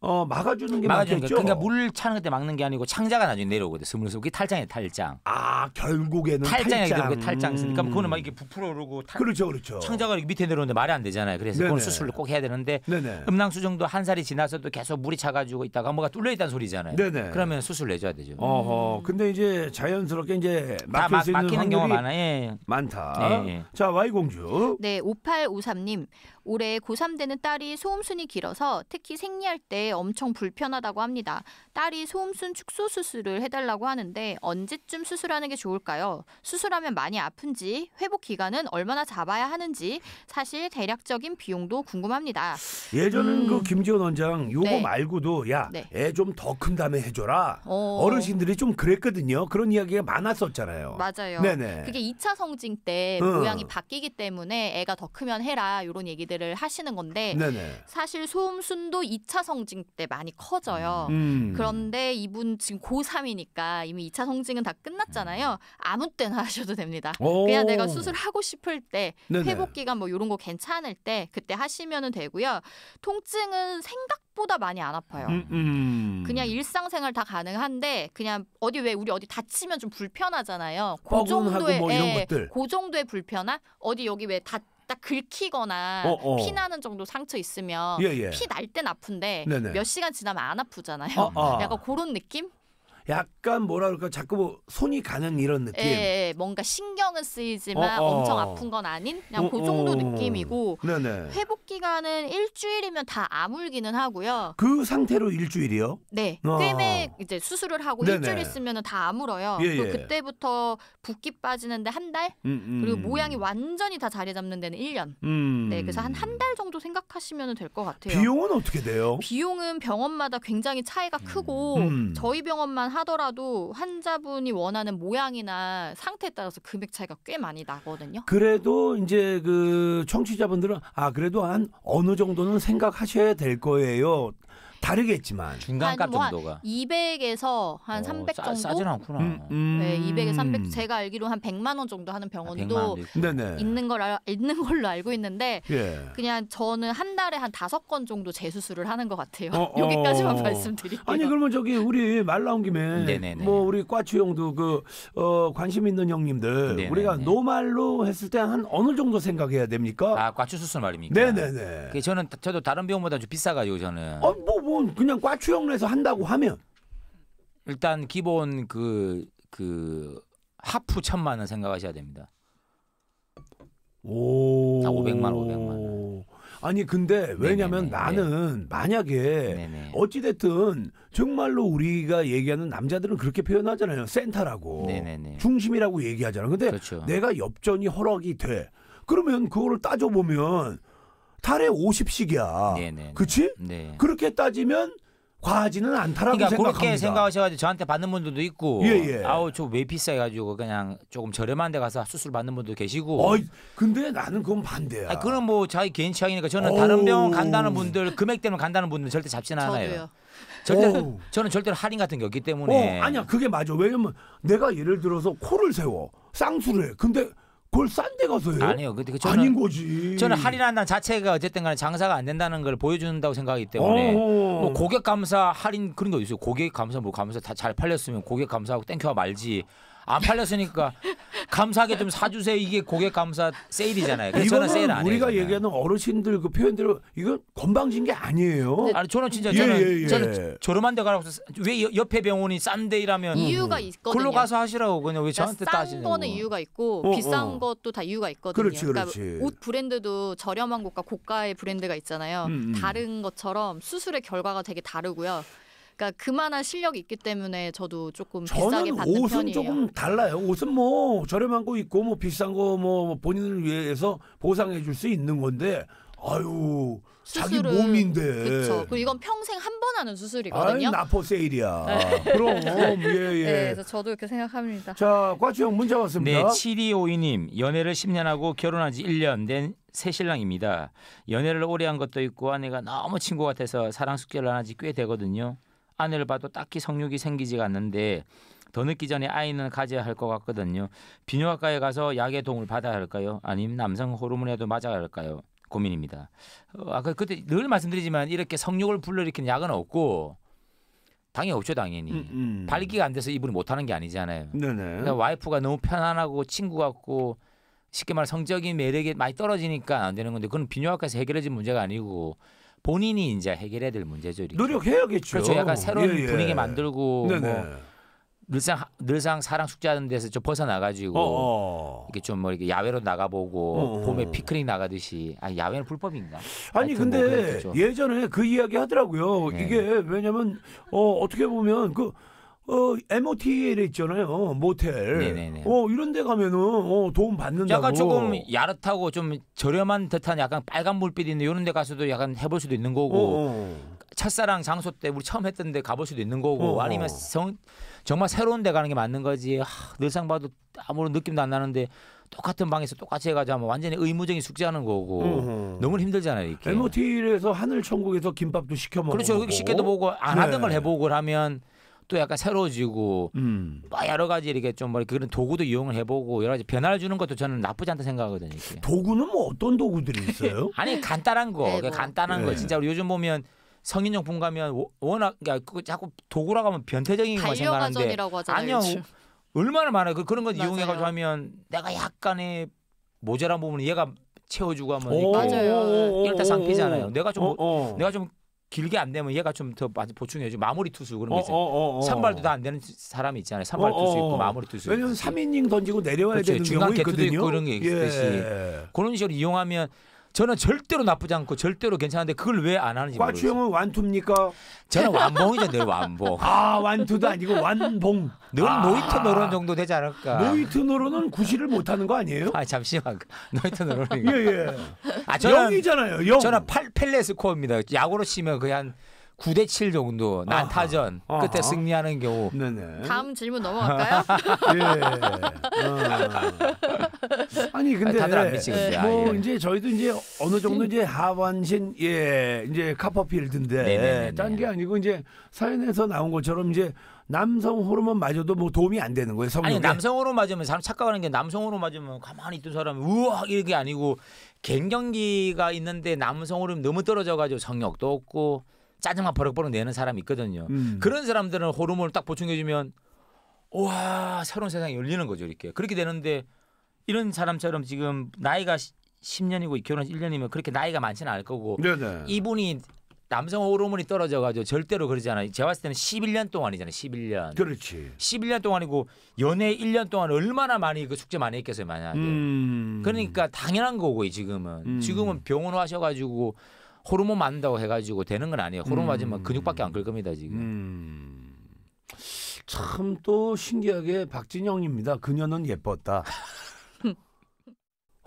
어, 막아주는 게 막아주는 맞겠죠. 거. 그러니까 물 차는 그때 막는 게 아니고 창자가 나중에 내려오거든. 스물 그게 탈장이요 탈장. 아 결국에는 탈장이 탈장. 그 탈장 쓰니까 그거는 막 이렇게 음. 부풀어 오르고 탈... 그렇죠, 그렇죠. 창자가 이렇게 밑에 내려오는데 말이 안 되잖아요. 그래서 네네. 그건 수술을 꼭 해야 되는데 네네. 음낭수정도 한 살이 지나서도 계속 물이 차가지고 있다가 뭐가 뚫려 있다는 소리잖아요. 네네. 그러면 수술 내줘야 되죠. 어허. 근데 이제 자연스럽게 이제 막힐 수 있는 막히는 경우가 많아요. 예. 많다. 예, 예. 자, 와공주 네, 5853님. 올해 고3 되는 딸이 소음순이 길어서 특히 생리할 때 엄청 불편하다고 합니다. 딸이 소음순 축소 수술을 해달라고 하는데 언제쯤 수술하는 게 좋을까요? 수술하면 많이 아픈지 회복 기간은 얼마나 잡아야 하는지 사실 대략적인 비용도 궁금합니다. 예전은 그 음. 그 김지원 원장 요거 네. 말고도 야애 좀 더큰 네. 다음에 해줘라 어. 르신들이좀 그랬거든요. 그런 이야기가 많았었잖아요. 맞아요. 네네. 그게 2차 성징 때 어. 모양이 바뀌기 때문에 애가 더 크면 해라 이런 얘기들을 하시는 건데 네네. 사실 소음순도 2차 성징 때 많이 커져요. 음. 그러니까 그런데 이분 지금 고3이니까 이미 2차 성징은 다 끝났잖아요. 아무 때나 하셔도 됩니다. 그냥 내가 수술하고 싶을 때 회복 기간 뭐 이런 거 괜찮을 때 그때 하시면 되고요. 통증은 생각 보다 많이 안 아파요. 음, 음. 그냥 일상생활 다 가능한데 그냥 어디 왜 우리 어디 다치면 좀 불편하잖아요. 그 정도의 뭐 예, 그 정도의 불편함 어디 여기 왜다 딱 긁히거나 어, 어. 피나는 정도 상처 있으면 예, 예. 피날 땐 아픈데 네네. 몇 시간 지나면 안 아프잖아요. 아, 아. 약간 그런 느낌? 약간 뭐라 그럴까 자꾸 뭐 손이 가는 이런 느낌. 예, 예, 예. 뭔가 신경은 쓰이지만 어, 어. 엄청 아픈 건 아닌 그냥 그 어, 그 정도 느낌이고 네네. 회복 기간은 일주일이면 다 아물기는 하고요. 그 상태로 일주일이요? 네. 꿰매 아. 이제 수술을 하고 네네. 일주일 있으면 다 아물어요. 예, 예. 그때부터 붓기 빠지는데 한 달, 음, 음. 그리고 모양이 완전히 다 자리 잡는 데는 1년. 음. 네, 그래서 한 한 달 정도 생각하시면 될 것 같아요. 비용은 어떻게 돼요? 비용은 병원마다 굉장히 차이가 크고 음. 저희 병원만 하더라도 환자분이 원하는 모양이나 상태에 따라서 금액 차이가 꽤 많이 나거든요. 그래도 이제 그 청취자분들은 아 그래도 한 어느 정도는 생각하셔야 될 거예요. 다르겠지만 중간값 뭐 정도가 200에서 한 300 어, 정도 싸, 진 않구나. 음, 음. 네, 200에서 300 음. 제가 알기로 한 100만 원 정도 하는 아, 병원도 아, 있는 걸 있는 걸로 알고 있는데 예. 그냥 저는 한 달에 한 다섯 건 정도 재수술을 하는 것 같아요. 어, (laughs) 여기까지만 어. 말씀드릴게요. 아니 그러면 저기 우리 말 나온 김에 네네네. 뭐 우리 과추 형도 그 어, 관심 있는 형님들 네네네. 우리가 노말로 했을 때 한 어느 정도 생각해야 됩니까? 아 과추 수술 말입니까? 네네네. 저는 저도 다른 병원보다 좀 비싸가지고 저는. 아, 뭐뭐 그냥 과추형에서 한다고 하면 일단 기본 그그 그 하프 천만 원 생각하셔야 됩니다. 오. 500만 아, 500만 원. 아니 근데 왜냐면 네네네. 나는 네. 만약에 어찌됐든 정말로 우리가 얘기하는 남자들은 그렇게 표현하잖아요 센터라고 네네네. 중심이라고 얘기하잖아 근데 그렇죠. 내가 엽전이 허락이 돼 그러면 그거를 따져보면 헥타르에 50씩이야. 네네. 그치? 네. 그렇게 따지면 과하지는 않다라고 그러니까 생각합니다. 그렇게 생각하셔가지고 저한테 받는 분들도 있고, 예, 예. 아우 저왜 비싸해가지고 그냥 조금 저렴한데 가서 수술 받는 분도 계시고. 어이, 근데 나는 그건 반대야. 아 그건 뭐 자기 개인 취향이니까 저는 오 다른 병원 간다는 분들 금액 때문에 간다는 분들 절대 잡지는 않아요. 절대 오 저는 절대로 할인 같은 게 없기 때문에. 어, 아니야 그게 맞아. 왜냐면 내가 예를 들어서 코를 세워 쌍수를 해. 근데 그걸 싼데 가서 요 아니요. 근데 그 저는 아닌 거지. 저는 할인한다는 자체가 어쨌든 간에 장사가 안 된다는 걸 보여준다고 생각하기 때문에 어. 뭐 고객 감사 할인 그런 거 있어요. 고객 감사 뭐 감사 다 잘 팔렸으면 고객 감사하고 땡큐와 말지. 안 팔렸으니까 감사하게 좀 사주세요. 이게 고객 감사 세일이잖아요. 그래는 세일 안 우리가 해요. 얘기하는 어르신들 그 표현대로 이건 건방진 게 아니에요. 네. 아니 저는 진짜 예, 저는, 예, 예. 저는 저렴한 데 가라고 왜 옆에 병원이 싼 데이라면 이유가 음. 있거든요. 글로 가서 하시라고 그냥 왜 그러니까 저한테 그러니까 따지는 거는 거. 이유가 있고 어, 비싼 어. 것도 다 이유가 있거든요. 그렇지, 그러니까 그렇지. 그러니까 옷 브랜드도 저렴한 곳과 고가의 브랜드가 있잖아요. 음, 음. 다른 것처럼 수술의 결과가 되게 다르고요. 그러니까 그만한 실력이 있기 때문에 저도 조금 비싸게 받는 옷은 편이에요. 조금 달라요. 옷은 뭐 저렴한 거 있고 뭐 비싼 거 뭐 본인을 위해서 보상해 줄 수 있는 건데 아유 자기 몸인데 그렇죠. 그리고 이건 평생 한 번 하는 수술이거든요. 나포세일이야. 네. 그럼 예예. 예. 예. (laughs) 네, 그래서 저도 이렇게 생각합니다. 자, 과추형 문자 왔습니다. 네, 7252님 연애를 10년 하고 결혼한 지 1년 된 새 신랑입니다. 연애를 오래 한 것도 있고 아내가 너무 친구 같아서 사랑 숙제를 안 하지 꽤 되거든요. 아내를 봐도 딱히 성욕이 생기지가 않는데 더 늦기 전에 아이는 가져야 할 것 같거든요. 비뇨기과에 가서 약의 도움을 받아야 할까요? 아니면 남성 호르몬에도 맞아야 할까요? 고민입니다. 어, 아까 그때 늘 말씀드리지만 이렇게 성욕을 불러일으키는 약은 없고 당연히 없죠 당연히 음, 음. 발기가 안 돼서 이분이 못하는 게 아니잖아요. 네네. 그러니까 와이프가 너무 편안하고 친구 같고 쉽게 말해 성적인 매력이 많이 떨어지니까 안 되는 건데 그건 비뇨기과에서 해결해진 문제가 아니고 본인이 이제 해결해야 될 문제죠. 이렇게. 노력해야겠죠. 그렇죠. 약간 새로운 예, 예. 분위기 만들고 뭐 늘상 늘상 사랑 숙제하는 데서 좀 벗어나 가지고 어, 어. 이렇게 좀 뭐 이렇게 야외로 나가보고 어, 어. 봄에 피크닉 나가듯이 아니 야외는 불법인가? 아니 뭐 근데 뭐 예전에 그 이야기 하더라고요. 네. 이게 왜냐면 어 어떻게 보면 그 어, MOTL 있잖아요. 어, 모텔. 네네네. 어, 이런 데 가면은 어, 도움 받는다고. 약간 조금 야릇하고 좀 저렴한 듯한 약간 빨간 물빛 있는 이런 데 가서도 약간 해볼 수도 있는 거고. 어어. 첫사랑 어. 장소 때 우리 처음 했던 데 가볼 수도 있는 거고. 어어. 어. 아니면 성, 정말 새로운 데 가는 게 맞는 거지. 하, 늘상 봐도 아무런 느낌도 안 나는데 똑같은 방에서 똑같이 해가지고 하면 완전히 의무적인 숙제하는 거고 어 너무 힘들잖아요 이렇게. m o t 에서 하늘천국에서 김밥도 시켜 먹고 그렇죠. 쉽게도 보고 안 하던 걸 네. 해보고 하면 또 약간 새로워지고 음. 막 뭐 여러 가지 이렇게 좀 뭐 그런 도구도 이용을 해보고 여러 가지 변화를 주는 것도 저는 나쁘지 않다 생각하거든요. 이게. 도구는 뭐 어떤 도구들이 있어요? (laughs) 아니 간단한 거, 네, 뭐. 간단한 네. 거 진짜 우리 요즘 보면. 성인용품 가면 워낙 그러니까 자꾸 도구라고 하면 변태적인 거 생각하는데 아니요 얼마나 많아요 그, 그런 거 이용해가지고 하면 내가 약간의 모자란 부분을 얘가 채워주고 하면 맞아요. 이럴 상피잖아요. 내가 좀 어, 어. 내가 좀 길게 안 되면 얘가 좀더 많이 보충해줘. 마무리 투수 그런 거 어, 있어요. 어, 어, 어, 선발도 다 안 되는 사람이 있잖아요. 선발 어, 투수 어, 있고 마무리 투수. 왜냐면 3이닝 던지고 내려와야 그렇죠. 되는 경우 있거든요. 중고 이런 게 있듯이 예. 그런 식으로 이용하면 저는 절대로 나쁘지 않고 절대로 괜찮은데 그걸 왜 안 하는지 과추형은 완투입니까? 저는 완봉이죠, 늘 완봉. 아 완투도 아니고 완봉. 늘 아. 노이트 노론 정도 되지 않을까. 노이트 노론은 구실을 못하는 거 아니에요? 아 잠시만, (laughs) 노이트 노론이. 예예. 아 영이잖아요. 영. 저는 팔 펠레스 코어입니다. 야구로 치면 거의 한 9대 7 정도 난타전 아하. 끝에 아하. 승리하는 경우. 네네. 다음 질문 넘어갈까요? (laughs) 예. 어. 아. 니 근데 다들 안미치겠어뭐 예. 이제 저희도 이제 어느 정도 이제 하반신 예 이제 카퍼필드인데 짠 게 아니고 이제 사연에서 나온 것처럼 이제 남성 호르몬 맞아도 뭐 도움이 안 되는 거예요. 성욕에? 아니 남성 호르몬 맞으면 사람 착각하는 게 남성 호르몬 맞으면 가만히 있던 사람 우와 이게 아니고 갱년기가 있는데 남성 호르몬 너무 떨어져가지고 성욕도 없고 짜증만 버럭버럭 내는 사람이 있거든요. 음. 그런 사람들은 호르몬을 딱 보충해주면 와 새로운 세상이 열리는 거죠 이렇게 그렇게 되는데 이런 사람처럼 지금 나이가 10년이고 결혼 1년이면 그렇게 나이가 많지는 않을 거고 네네. 이분이 남성 호르몬이 떨어져 가지고 절대로 그러잖아요 제가 봤을 때는 11년 동안이잖아요. 11년. 그렇지. 11년 동안이고 연애 1년 동안 얼마나 많이 그 숙제 많이 했겠어요, 만약에. 음. 그러니까 당연한 거고 지금은. 음. 지금은 병원 와셔 가지고 호르몬 맞는다고 해가지고 되는 건 아니에요. 호르몬 맞으면 음. 근육밖에 안 클 겁니다 지금. 음. 참또 신기하게 박진영입니다. 그녀는 예뻤다. (laughs)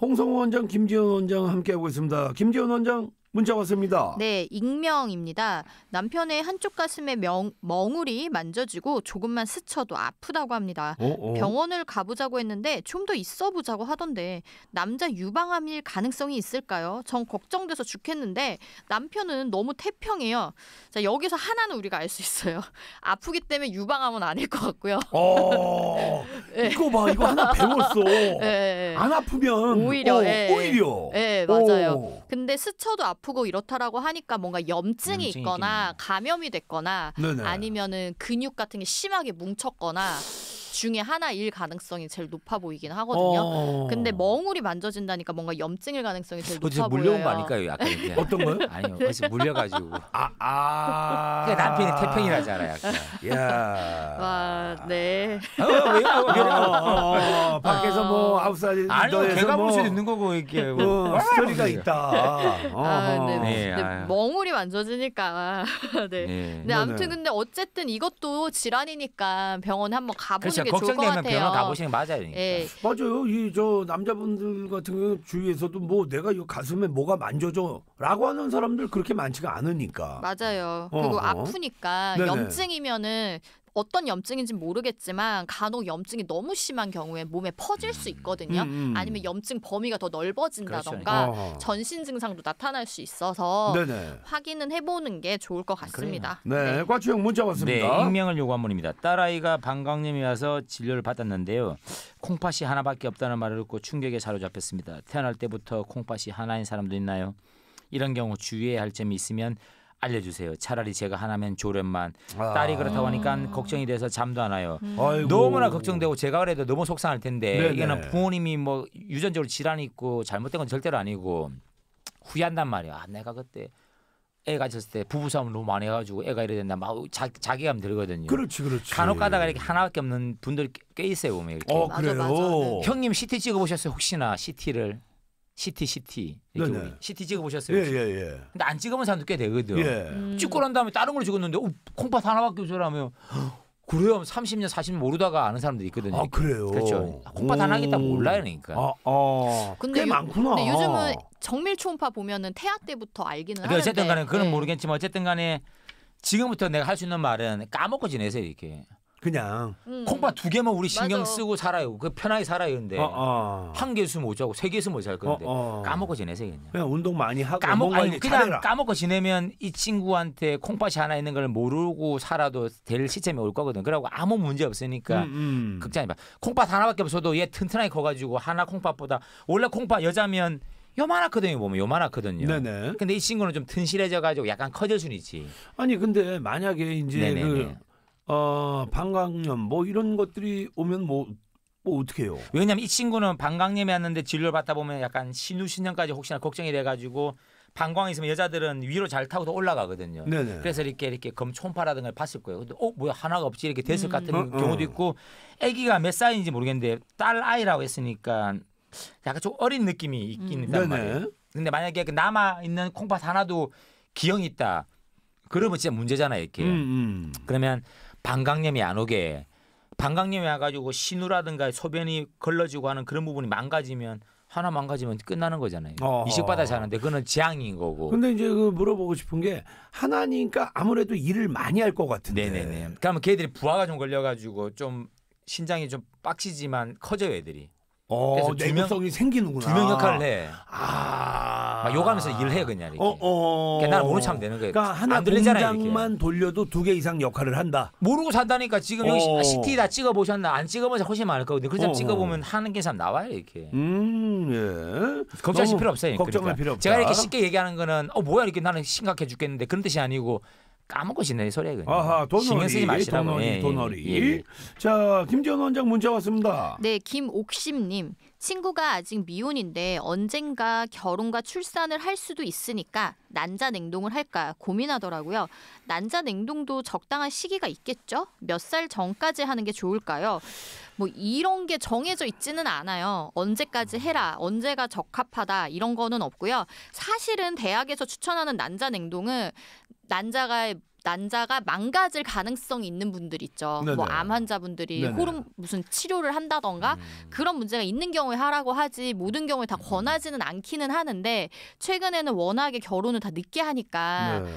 홍성호 원장, 김지현 원장 함께하고 있습니다. 김지현 원장. 문자 왔습니다. 네, 익명입니다. 남편의 한쪽 가슴에 명, 멍울이 만져지고 조금만 스쳐도 아프다고 합니다. 어, 어. 병원을 가보자고 했는데 좀 더 있어 보자고 하던데 남자 유방암일 가능성이 있을까요? 전 걱정돼서 죽겠는데 남편은 너무 태평해요. 자, 여기서 하나는 우리가 알 수 있어요. (laughs) 아프기 때문에 유방암은 아닐 것 같고요. 어, (laughs) 네. 이거 봐, 이거 하나 배웠어. (laughs) 네, 네. 안 아프면 오히려, 어, 예. 오, 히려 네, 예, 맞아요. 오. 근데 스쳐도 아프 아프고 이렇다라고 하니까 뭔가 염증이, 염증이 있거나 있겠네요. 감염이 됐거나 네네. 아니면은 근육 같은 게 심하게 뭉쳤거나 중에 하나일 가능성이 제일 높아 보이긴 하거든요. 어. 근데 멍울이 만져진다니까 뭔가 염증일 가능성이 제일 높아 어디서 보여요. 물려온 거 아닐까요? 약간 이렇게. 어떤 거요? 아니요. 어디서 물려가지고. 아, 아. 그러니까 남편이 태평이라잖아요. 약간. 야. 와, 네. 어, 왜요? 어, 어, 밖에서 뭐 아홉 살 아니요. 너가 뭐, 볼수 있는 거고 이렇게 뭐 어, 스토리가 있다. 아, 네. 네, 근데 멍울이 만져지니까. 네. 네. 근데 아무튼 근데 어쨌든 이것도 질환이니까 병원에 한번 가보는 그렇죠. 게 좋을 것 같아요. 변화 가보시는 맞아요. 그 맞아요. 이저 남자분들 같은 경우 주위에서도 뭐 내가 이 가슴에 뭐가 만져줘라고 하는 사람들 그렇게 많지가 않으니까. 맞아요. 그리고 어허. 아프니까 네네. 염증이면은 어떤 염증인지 모르겠지만 간혹 염증이 너무 심한 경우에 몸에 퍼질 수 있거든요. 음, 음. 아니면 염증 범위가 더 넓어진다던가 그렇죠. 어. 전신 증상도 나타날 수 있어서 네네. 확인은 해보는 게 좋을 것 같습니다. 그래요. 네, 과추형 네. 문자 왔습니다. 네, 익명을 요구한 분입니다. 딸아이가 방광염이 와서 진료를 받았는데요. 콩팥이 하나밖에 없다는 말을 듣고 충격에 사로잡혔습니다. 태어날 때부터 콩팥이 하나인 사람도 있나요? 이런 경우 주의해야 할 점이 있으면 알려주세요. 차라리 제가 하나면 조련만 아. 딸이 그렇다고 하니까 걱정이 돼서 잠도 안 와요. 음. 너무나 걱정되고 제가 그래도 너무 속상할 텐데 네네. 이거는 부모님이 뭐 유전적으로 질환이 있고 잘못된 건 절대로 아니고 후회한단 말이야. 아, 내가 그때 애가있었을때 부부싸움 너무 많이 해가지고 애가 이래야 된다 막 자, 자괴감 들거든요. 그렇지, 그렇지. 간혹 가다가 이렇게 하나밖에 없는 분들꽤 있어요 보면 이렇게. 어, 맞아, 맞아. 네. 형님 CT 찍어보셨어요 혹시나 CT를? 시티 시티 이렇게 시티 찍어 보셨어요? 예예 예, 예. 근데 안 찍으면 사람도 꽤 되거든. 예. 음. 찍고 난 다음에 다른 걸 찍었는데 어, 콩팥 하나밖에 없어라면 그래요. 30년 40년 모르다가 아는 사람들이 있거든요. 아 그래요. 그렇죠. 콩팥 하나 있다 뭐 몰라요, 그러니까. 아, 아. 근데 꽤 요, 많구나. 근데 요즘은 정밀 초음파 보면은 태아 때부터 알기는 하는데. 어쨌든 간에 그건 네. 모르겠지만 어쨌든 간에 지금부터 내가 할 수 있는 말은 까먹고 지내세요, 이렇게. 그냥 음. 콩밥 두 개만 우리 신경 맞아. 쓰고 살아요. 그 편하게 살아요. 근데 어, 어. 한개있면못 자고 세개 있으면 못잘 건데 어, 어. 까먹고 지내세요 그냥. 그냥 운동 많이 하고 까먹 아니 그냥 잘해라. 까먹고 지내면 이 친구한테 콩팥이 하나 있는 걸 모르고 살아도 될 시점이 올 거거든. 그러고 아무 문제 없으니까 음, 음. 극장에 봐. 콩팥 하나밖에 없어도 얘 튼튼하게 커가지고 하나 콩팥보다 원래 콩팥 여자면 요만하거든요 보면 요만하거든요. 네네. 근데 이 친구는 좀 튼실해져가지고 약간 커질 수는 있지. 아니 근데 만약에 이제 네네네. 그 어, 방광염 뭐 이런 것들이 오면 뭐, 뭐 어떻게 해요? 왜냐면 이 친구는 방광염이 왔는데 진료를 받다 보면 약간 신우신염까지 혹시나 걱정이 돼가지고 방광이 있으면 여자들은 위로 잘 타고도 올라가거든요. 네네. 그래서 이렇게 이렇게 검초파라든가 봤을 거예요. 근데 어 뭐야 하나가 없지 이렇게 됐을 음. 같은 어, 어, 경우도 있고 아기가 몇 살인지 모르겠는데 딸 아이라고 했으니까 약간 좀 어린 느낌이 있긴 음. 있단 네네. 말이에요. 근데 만약에 그 남아 있는 콩팥 하나도 기형이 있다. 그러면 진짜 문제잖아요, 이렇게. 음, 음. 그러면 방광염이 안 오게 방광염이 와가지고 신우라든가 소변이 걸러지고 하는 그런 부분이 망가지면 하나 망가지면 끝나는 거잖아요. 어. 이식받아 사는데 그거는 재앙인 거고. 근데 이제 그 물어보고 싶은 게 하나니까 아무래도 일을 많이 할 것 같은데. 네네네. 그러면 그러니까 걔들이 부하가 좀 걸려가지고 좀 신장이 좀빡치지만 커져요 애들이. 어, 내면성이 생기는구나. 두명 역할을 해. 아. 막 욕하면서 일해 그냥 이렇게. 어, 어. 그냥 나는 모른 척하 되는 거예요. 그러니까 하나 안들리잖아 공장만 돌려도 두 개 이상 역할을 한다. 모르고 산다니까 지금 여기 어. 시티 다 찍어 보셨나? 안 찍어보면 훨씬 많을 거거든요. 그래서 어. 어. 찍어 보면 하는 게 참 나와요 이렇게. 음, 예. 걱정하실 필요 없어요. 그러니까. 걱정할 그러니까. 필요 없다. 제가 이렇게 쉽게 얘기하는 거는 어 뭐야 이렇게 나는 심각해 죽겠는데 그런 뜻이 아니고 까먹고 지내는 소리예요. 아하, 돈너리 신경 쓰지 마시라고. 도너리, 예, 도리 예. 예, 예. 자, 김지원 원장 문자 왔습니다. 네, 김옥심님. 친구가 아직 미혼인데 언젠가 결혼과 출산을 할 수도 있으니까 난자 냉동을 할까 고민하더라고요. 난자 냉동도 적당한 시기가 있겠죠? 몇 살 전까지 하는 게 좋을까요? 뭐 이런 게 정해져 있지는 않아요. 언제까지 해라, 언제가 적합하다 이런 거는 없고요. 사실은 대학에서 추천하는 난자 냉동은 난자가 난자가 망가질 가능성이 있는 분들 있죠. 뭐 암 환자분들이 호르 무슨 치료를 한다던가 음. 그런 문제가 있는 경우에 하라고 하지 모든 경우에 다 음. 권하지는 않기는 하는데 최근에는 워낙에 결혼을 다 늦게 하니까 네.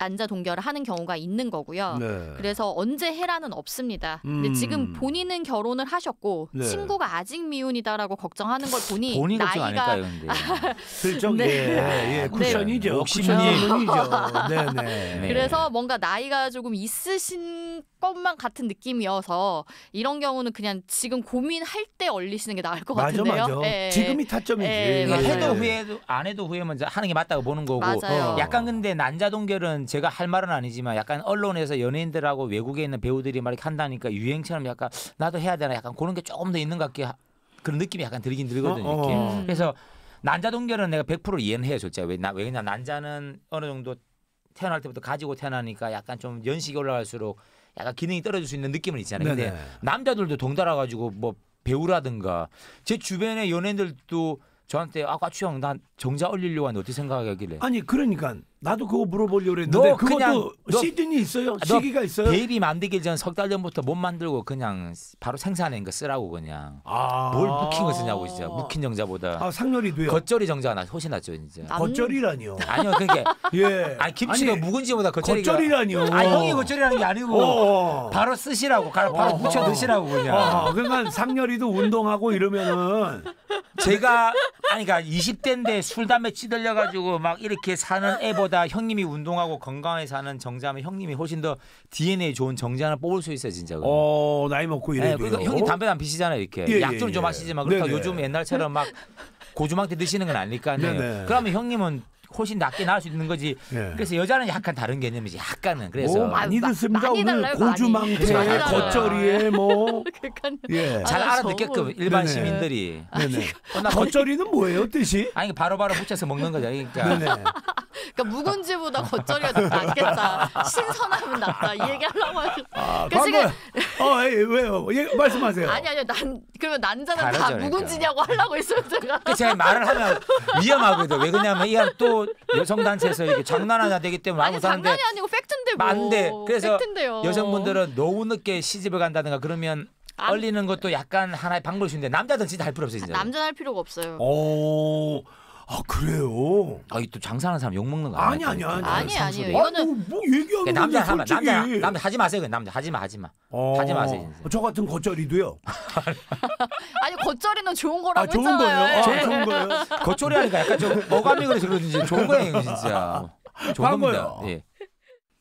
난자 동결을 하는 경우가 있는 거고요. 네. 그래서 언제 해라는 없습니다. 음. 근데 지금 본인은 결혼을 하셨고 네. 친구가 아직 미혼이다라고 걱정하는 걸 보니 본인 나이가 아닐까요, 근데? (laughs) 슬쩍 네. 예, 예, 아, 쿠션이죠. 네. 쿠션이죠. 네. 네, 네. 그래서 뭔가 나이가 조금 있으신 것만 같은 느낌이어서 이런 경우는 그냥 지금 고민할 때 얼리시는 게 나을 것 맞아, 같은데요. 맞아. 예, 예. 지금이 타점이지. 예, 예. 해도 후회도 안 해도 후회 먼 하는 게 맞다고 보는 거고. 맞아요. 어. 약간 근데 난자 동결은 제가 할 말은 아니지만 약간 언론에서 연예인들하고 외국에 있는 배우들이 막 한다니까 유행처럼 약간 나도 해야 되나 약간 그런 게 조금 더 있는 것 같게 그런 느낌이 약간 들긴 들거든요. 어, 어. 음. 그래서 난자 동결은 내가 100% 이해는 해요, 진짜. 왜, 나, 왜냐 난자는 어느 정도 태어날 때부터 가지고 태어나니까 약간 좀 연식이 올라갈수록 약간 기능이 떨어질 수 있는 느낌은 있잖아요. 근데 네네. 네. 남자들도 동달아 가지고 뭐 배우라든가 제 주변의 연예인들도 저한테 아과추 형난 정자 올리려고 하는데 어떻게 생각하길래 아니 그러니까 나도 그거 물어보려고 그랬는데 그것도 냥 시즌이 있어요? 시기가 있어요? 베이비 만들기 전 석 달 전부터 못 만들고 그냥 바로 생산한 거 쓰라고 그냥 아~ 뭘 묵힌 거 쓰냐고 진짜 묵힌 정자보다 아 상렬이 돼요? 겉절이 정자가 나, 훨씬 낫죠 이제 남... 겉절이라니요 아니요 그게 (laughs) 예. 아니 김치가 묵은지보다 겉절이가 겉절이라니요 아 형이 겉절이라는 게 아니고 어, 어. 바로 쓰시라고 바로, 바로 어, 묻혀 어. 드시라고 그냥 어, 그러니까 상렬이도 운동하고 이러면은 제가 아니 그러니까 20대인데 술 담배 찌들려가지고 막 이렇게 사는 애보다 형님보다 형님이 운동하고 건강하게 사는 정자면 형님이 훨씬 더 DNA 좋은 정자를 뽑을 수 있어요 진짜. 그러면. 어 나이 먹고 이래도. 네, 그러니까 형님 담배 안 피시잖아요 이렇게. 예, 예 약좀 예, 좀 하시지 만 그렇다 요즘 옛날처럼 막 고주망태 드시는 건 아니니까. 네. 그러면 형님은 훨씬 낮게 나올 수 있는 거지. 네. 그래서 여자는 약간 다른 개념이지. 약간은 뭐 그래서 오, 많이 듣습니다. 많이 오늘 고주망태, 겉절이에 뭐. (laughs) 예. 아, 잘 알아듣게끔 저 일반 네네. 시민들이. 네 겉절이는 뭐예요 뜻이? 아니 바로바로 바로 붙여서 먹는 거죠. 그러니까. 그러니까 묵은지보다 겉절이가 더 낫겠다. 신선함은 낫다. 이 얘기하려고 하셨. 아, 그러니까 지금 어, 에 예, 왜요? 예, 말씀하세요. 아니 아니요. 난 그러면 난자는 다그러니지냐고 하려고 했어요, 제가. 그러니까 제가 말을 하면 위험하거든. 왜 그러냐면 이건 또 여성단체에서 이게 장난하냐 되기 때문에 아니 장난이 아니고 팩트인데 뭐. 안돼 그래서 팩트인데요. 여성분들은 너무 늦게 시집을 간다든가 그러면 안, 얼리는 것도 약간 하나의 방법인데 남자들은 진짜 할 필요 없어요. 남자할 필요가 없어요. 오아 그래요? 아 이 또 장사하는 사람 욕 먹는 거 아니 아니 아니 아니 아니 아니, 이거는 아뭐 뭐 얘기하는 거야 남자 하지 남자 남자 하지 마세요 그냥 남자 하지 마 하지 마 어... 하지 마세요 진짜. 저 같은 겉절이도요 (laughs) 아니 겉절이는 좋은 거라고 아, 좋은 했잖아요 거예요? 아, 좋은 거예요 (laughs) 겉절이 하니까 약간 좀 어감이 그래서 그런지 좋은 거예요 진짜 (laughs) 좋은 겁니다 예.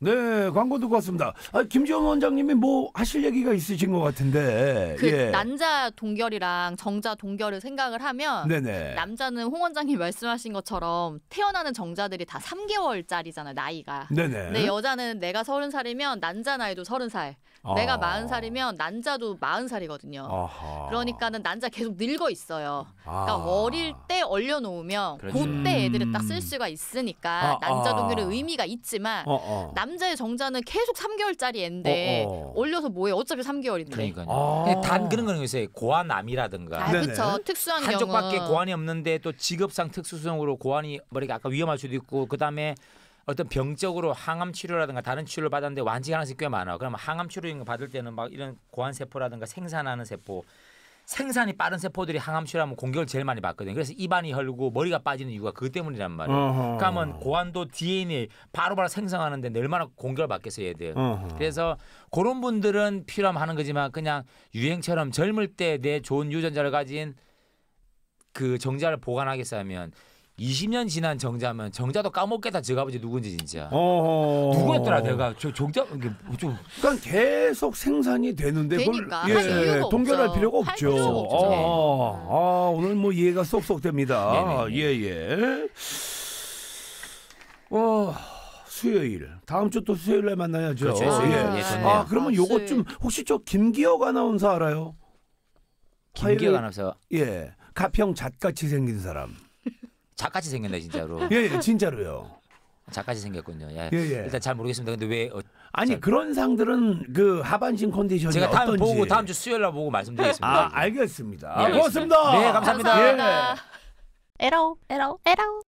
네, 광고 듣고 왔습니다. 아, 김지원 원장님이 뭐 하실 얘기가 있으신 것 같은데. 그 예. 남자 동결이랑 정자 동결을 생각을 하면 네네. 남자는 홍 원장님 말씀하신 것처럼 태어나는 정자들이 다 3개월짜리잖아요, 나이가. 네네. 근데 여자는 내가 30살이면 난자 나이도 30살. 아. 내가 마흔 살이면 난자도 마흔 살이거든요 그러니까는 난자 계속 늙어 있어요. 그러니까 아. 어릴 때 얼려놓으면 그때 음. 애들을 딱쓸 수가 있으니까 아, 난자 동결의 아. 의미가 있지만 어, 어. 남자의 정자는 계속 3개월짜리 애인데 어, 어, 얼려서 뭐해? 어차피 3개월인데. 그러니까요. 아. 단 그런 거는 요새 고아남이라든가 아, 그렇죠. 특수한 한쪽밖에 경우. 고환이 없는데 또 직업상 특수성으로 고환이 머리가 아까 위험할 수도 있고 그다음에 어떤 병적으로 항암 치료라든가 다른 치료를 받았는데 완치 가능성이 꽤 많아. 그러면 항암 치료 이거 받을 때는 막 이런 고환 세포라든가 생산하는 세포 생산이 빠른 세포들이 항암 치료하면 공격을 제일 많이 받거든요. 그래서 입안이 헐고 머리가 빠지는 이유가 그것 때문이란 말이에요. 그러면 그러니까 고환도 DNA 바로바로 생성하는데 얼마나 공격을 받겠어요, 얘들. 어허. 그래서 그런 분들은 필요하면 하는 거지만 그냥 유행처럼 젊을 때 내 좋은 유전자를 가진 그 정자를 보관하겠어 하면 20년 지난 정자면 정자도 까먹겠다 제가 아버지 누군지 진짜 어허... 누구였더라 내가 저 정자 뭐 좀 그러니까 계속 생산이 되는데 그러니까, 그걸 예, 동결할 없죠. 필요가 없죠. 필요가 없죠. 아, 네. 아, 오늘 뭐 이해가 쏙쏙 됩니다. 예예. 네, 네, 네. 예. 어. 수요일 다음 주 또 수요일 날 만나야죠. 그렇죠, 예. 수요일. 아, 예. 예. 아 그러면 요것 좀 혹시 저 김기혁 아나운서 알아요? 김기혁 아나운서 예 가평 잣같이 생긴 사람. 작같이 생겼네 진짜로. 예, 예 진짜로요. 작같이 생겼군요. 예. 예, 예. 일단 잘 모르겠습니다. 근데 왜 어, 아니 잘... 그런 상들은 그 하반신 컨디션이 제가 다음 어떤지. 보고 다음 주 수요일 날 보고 말씀드리겠습니다. 아, 알겠습니다. 예, 알겠습니다. 고맙습니다. 네, 감사합니다. 예. 감사합니다. 예. 에라오, 에라오, 에라오.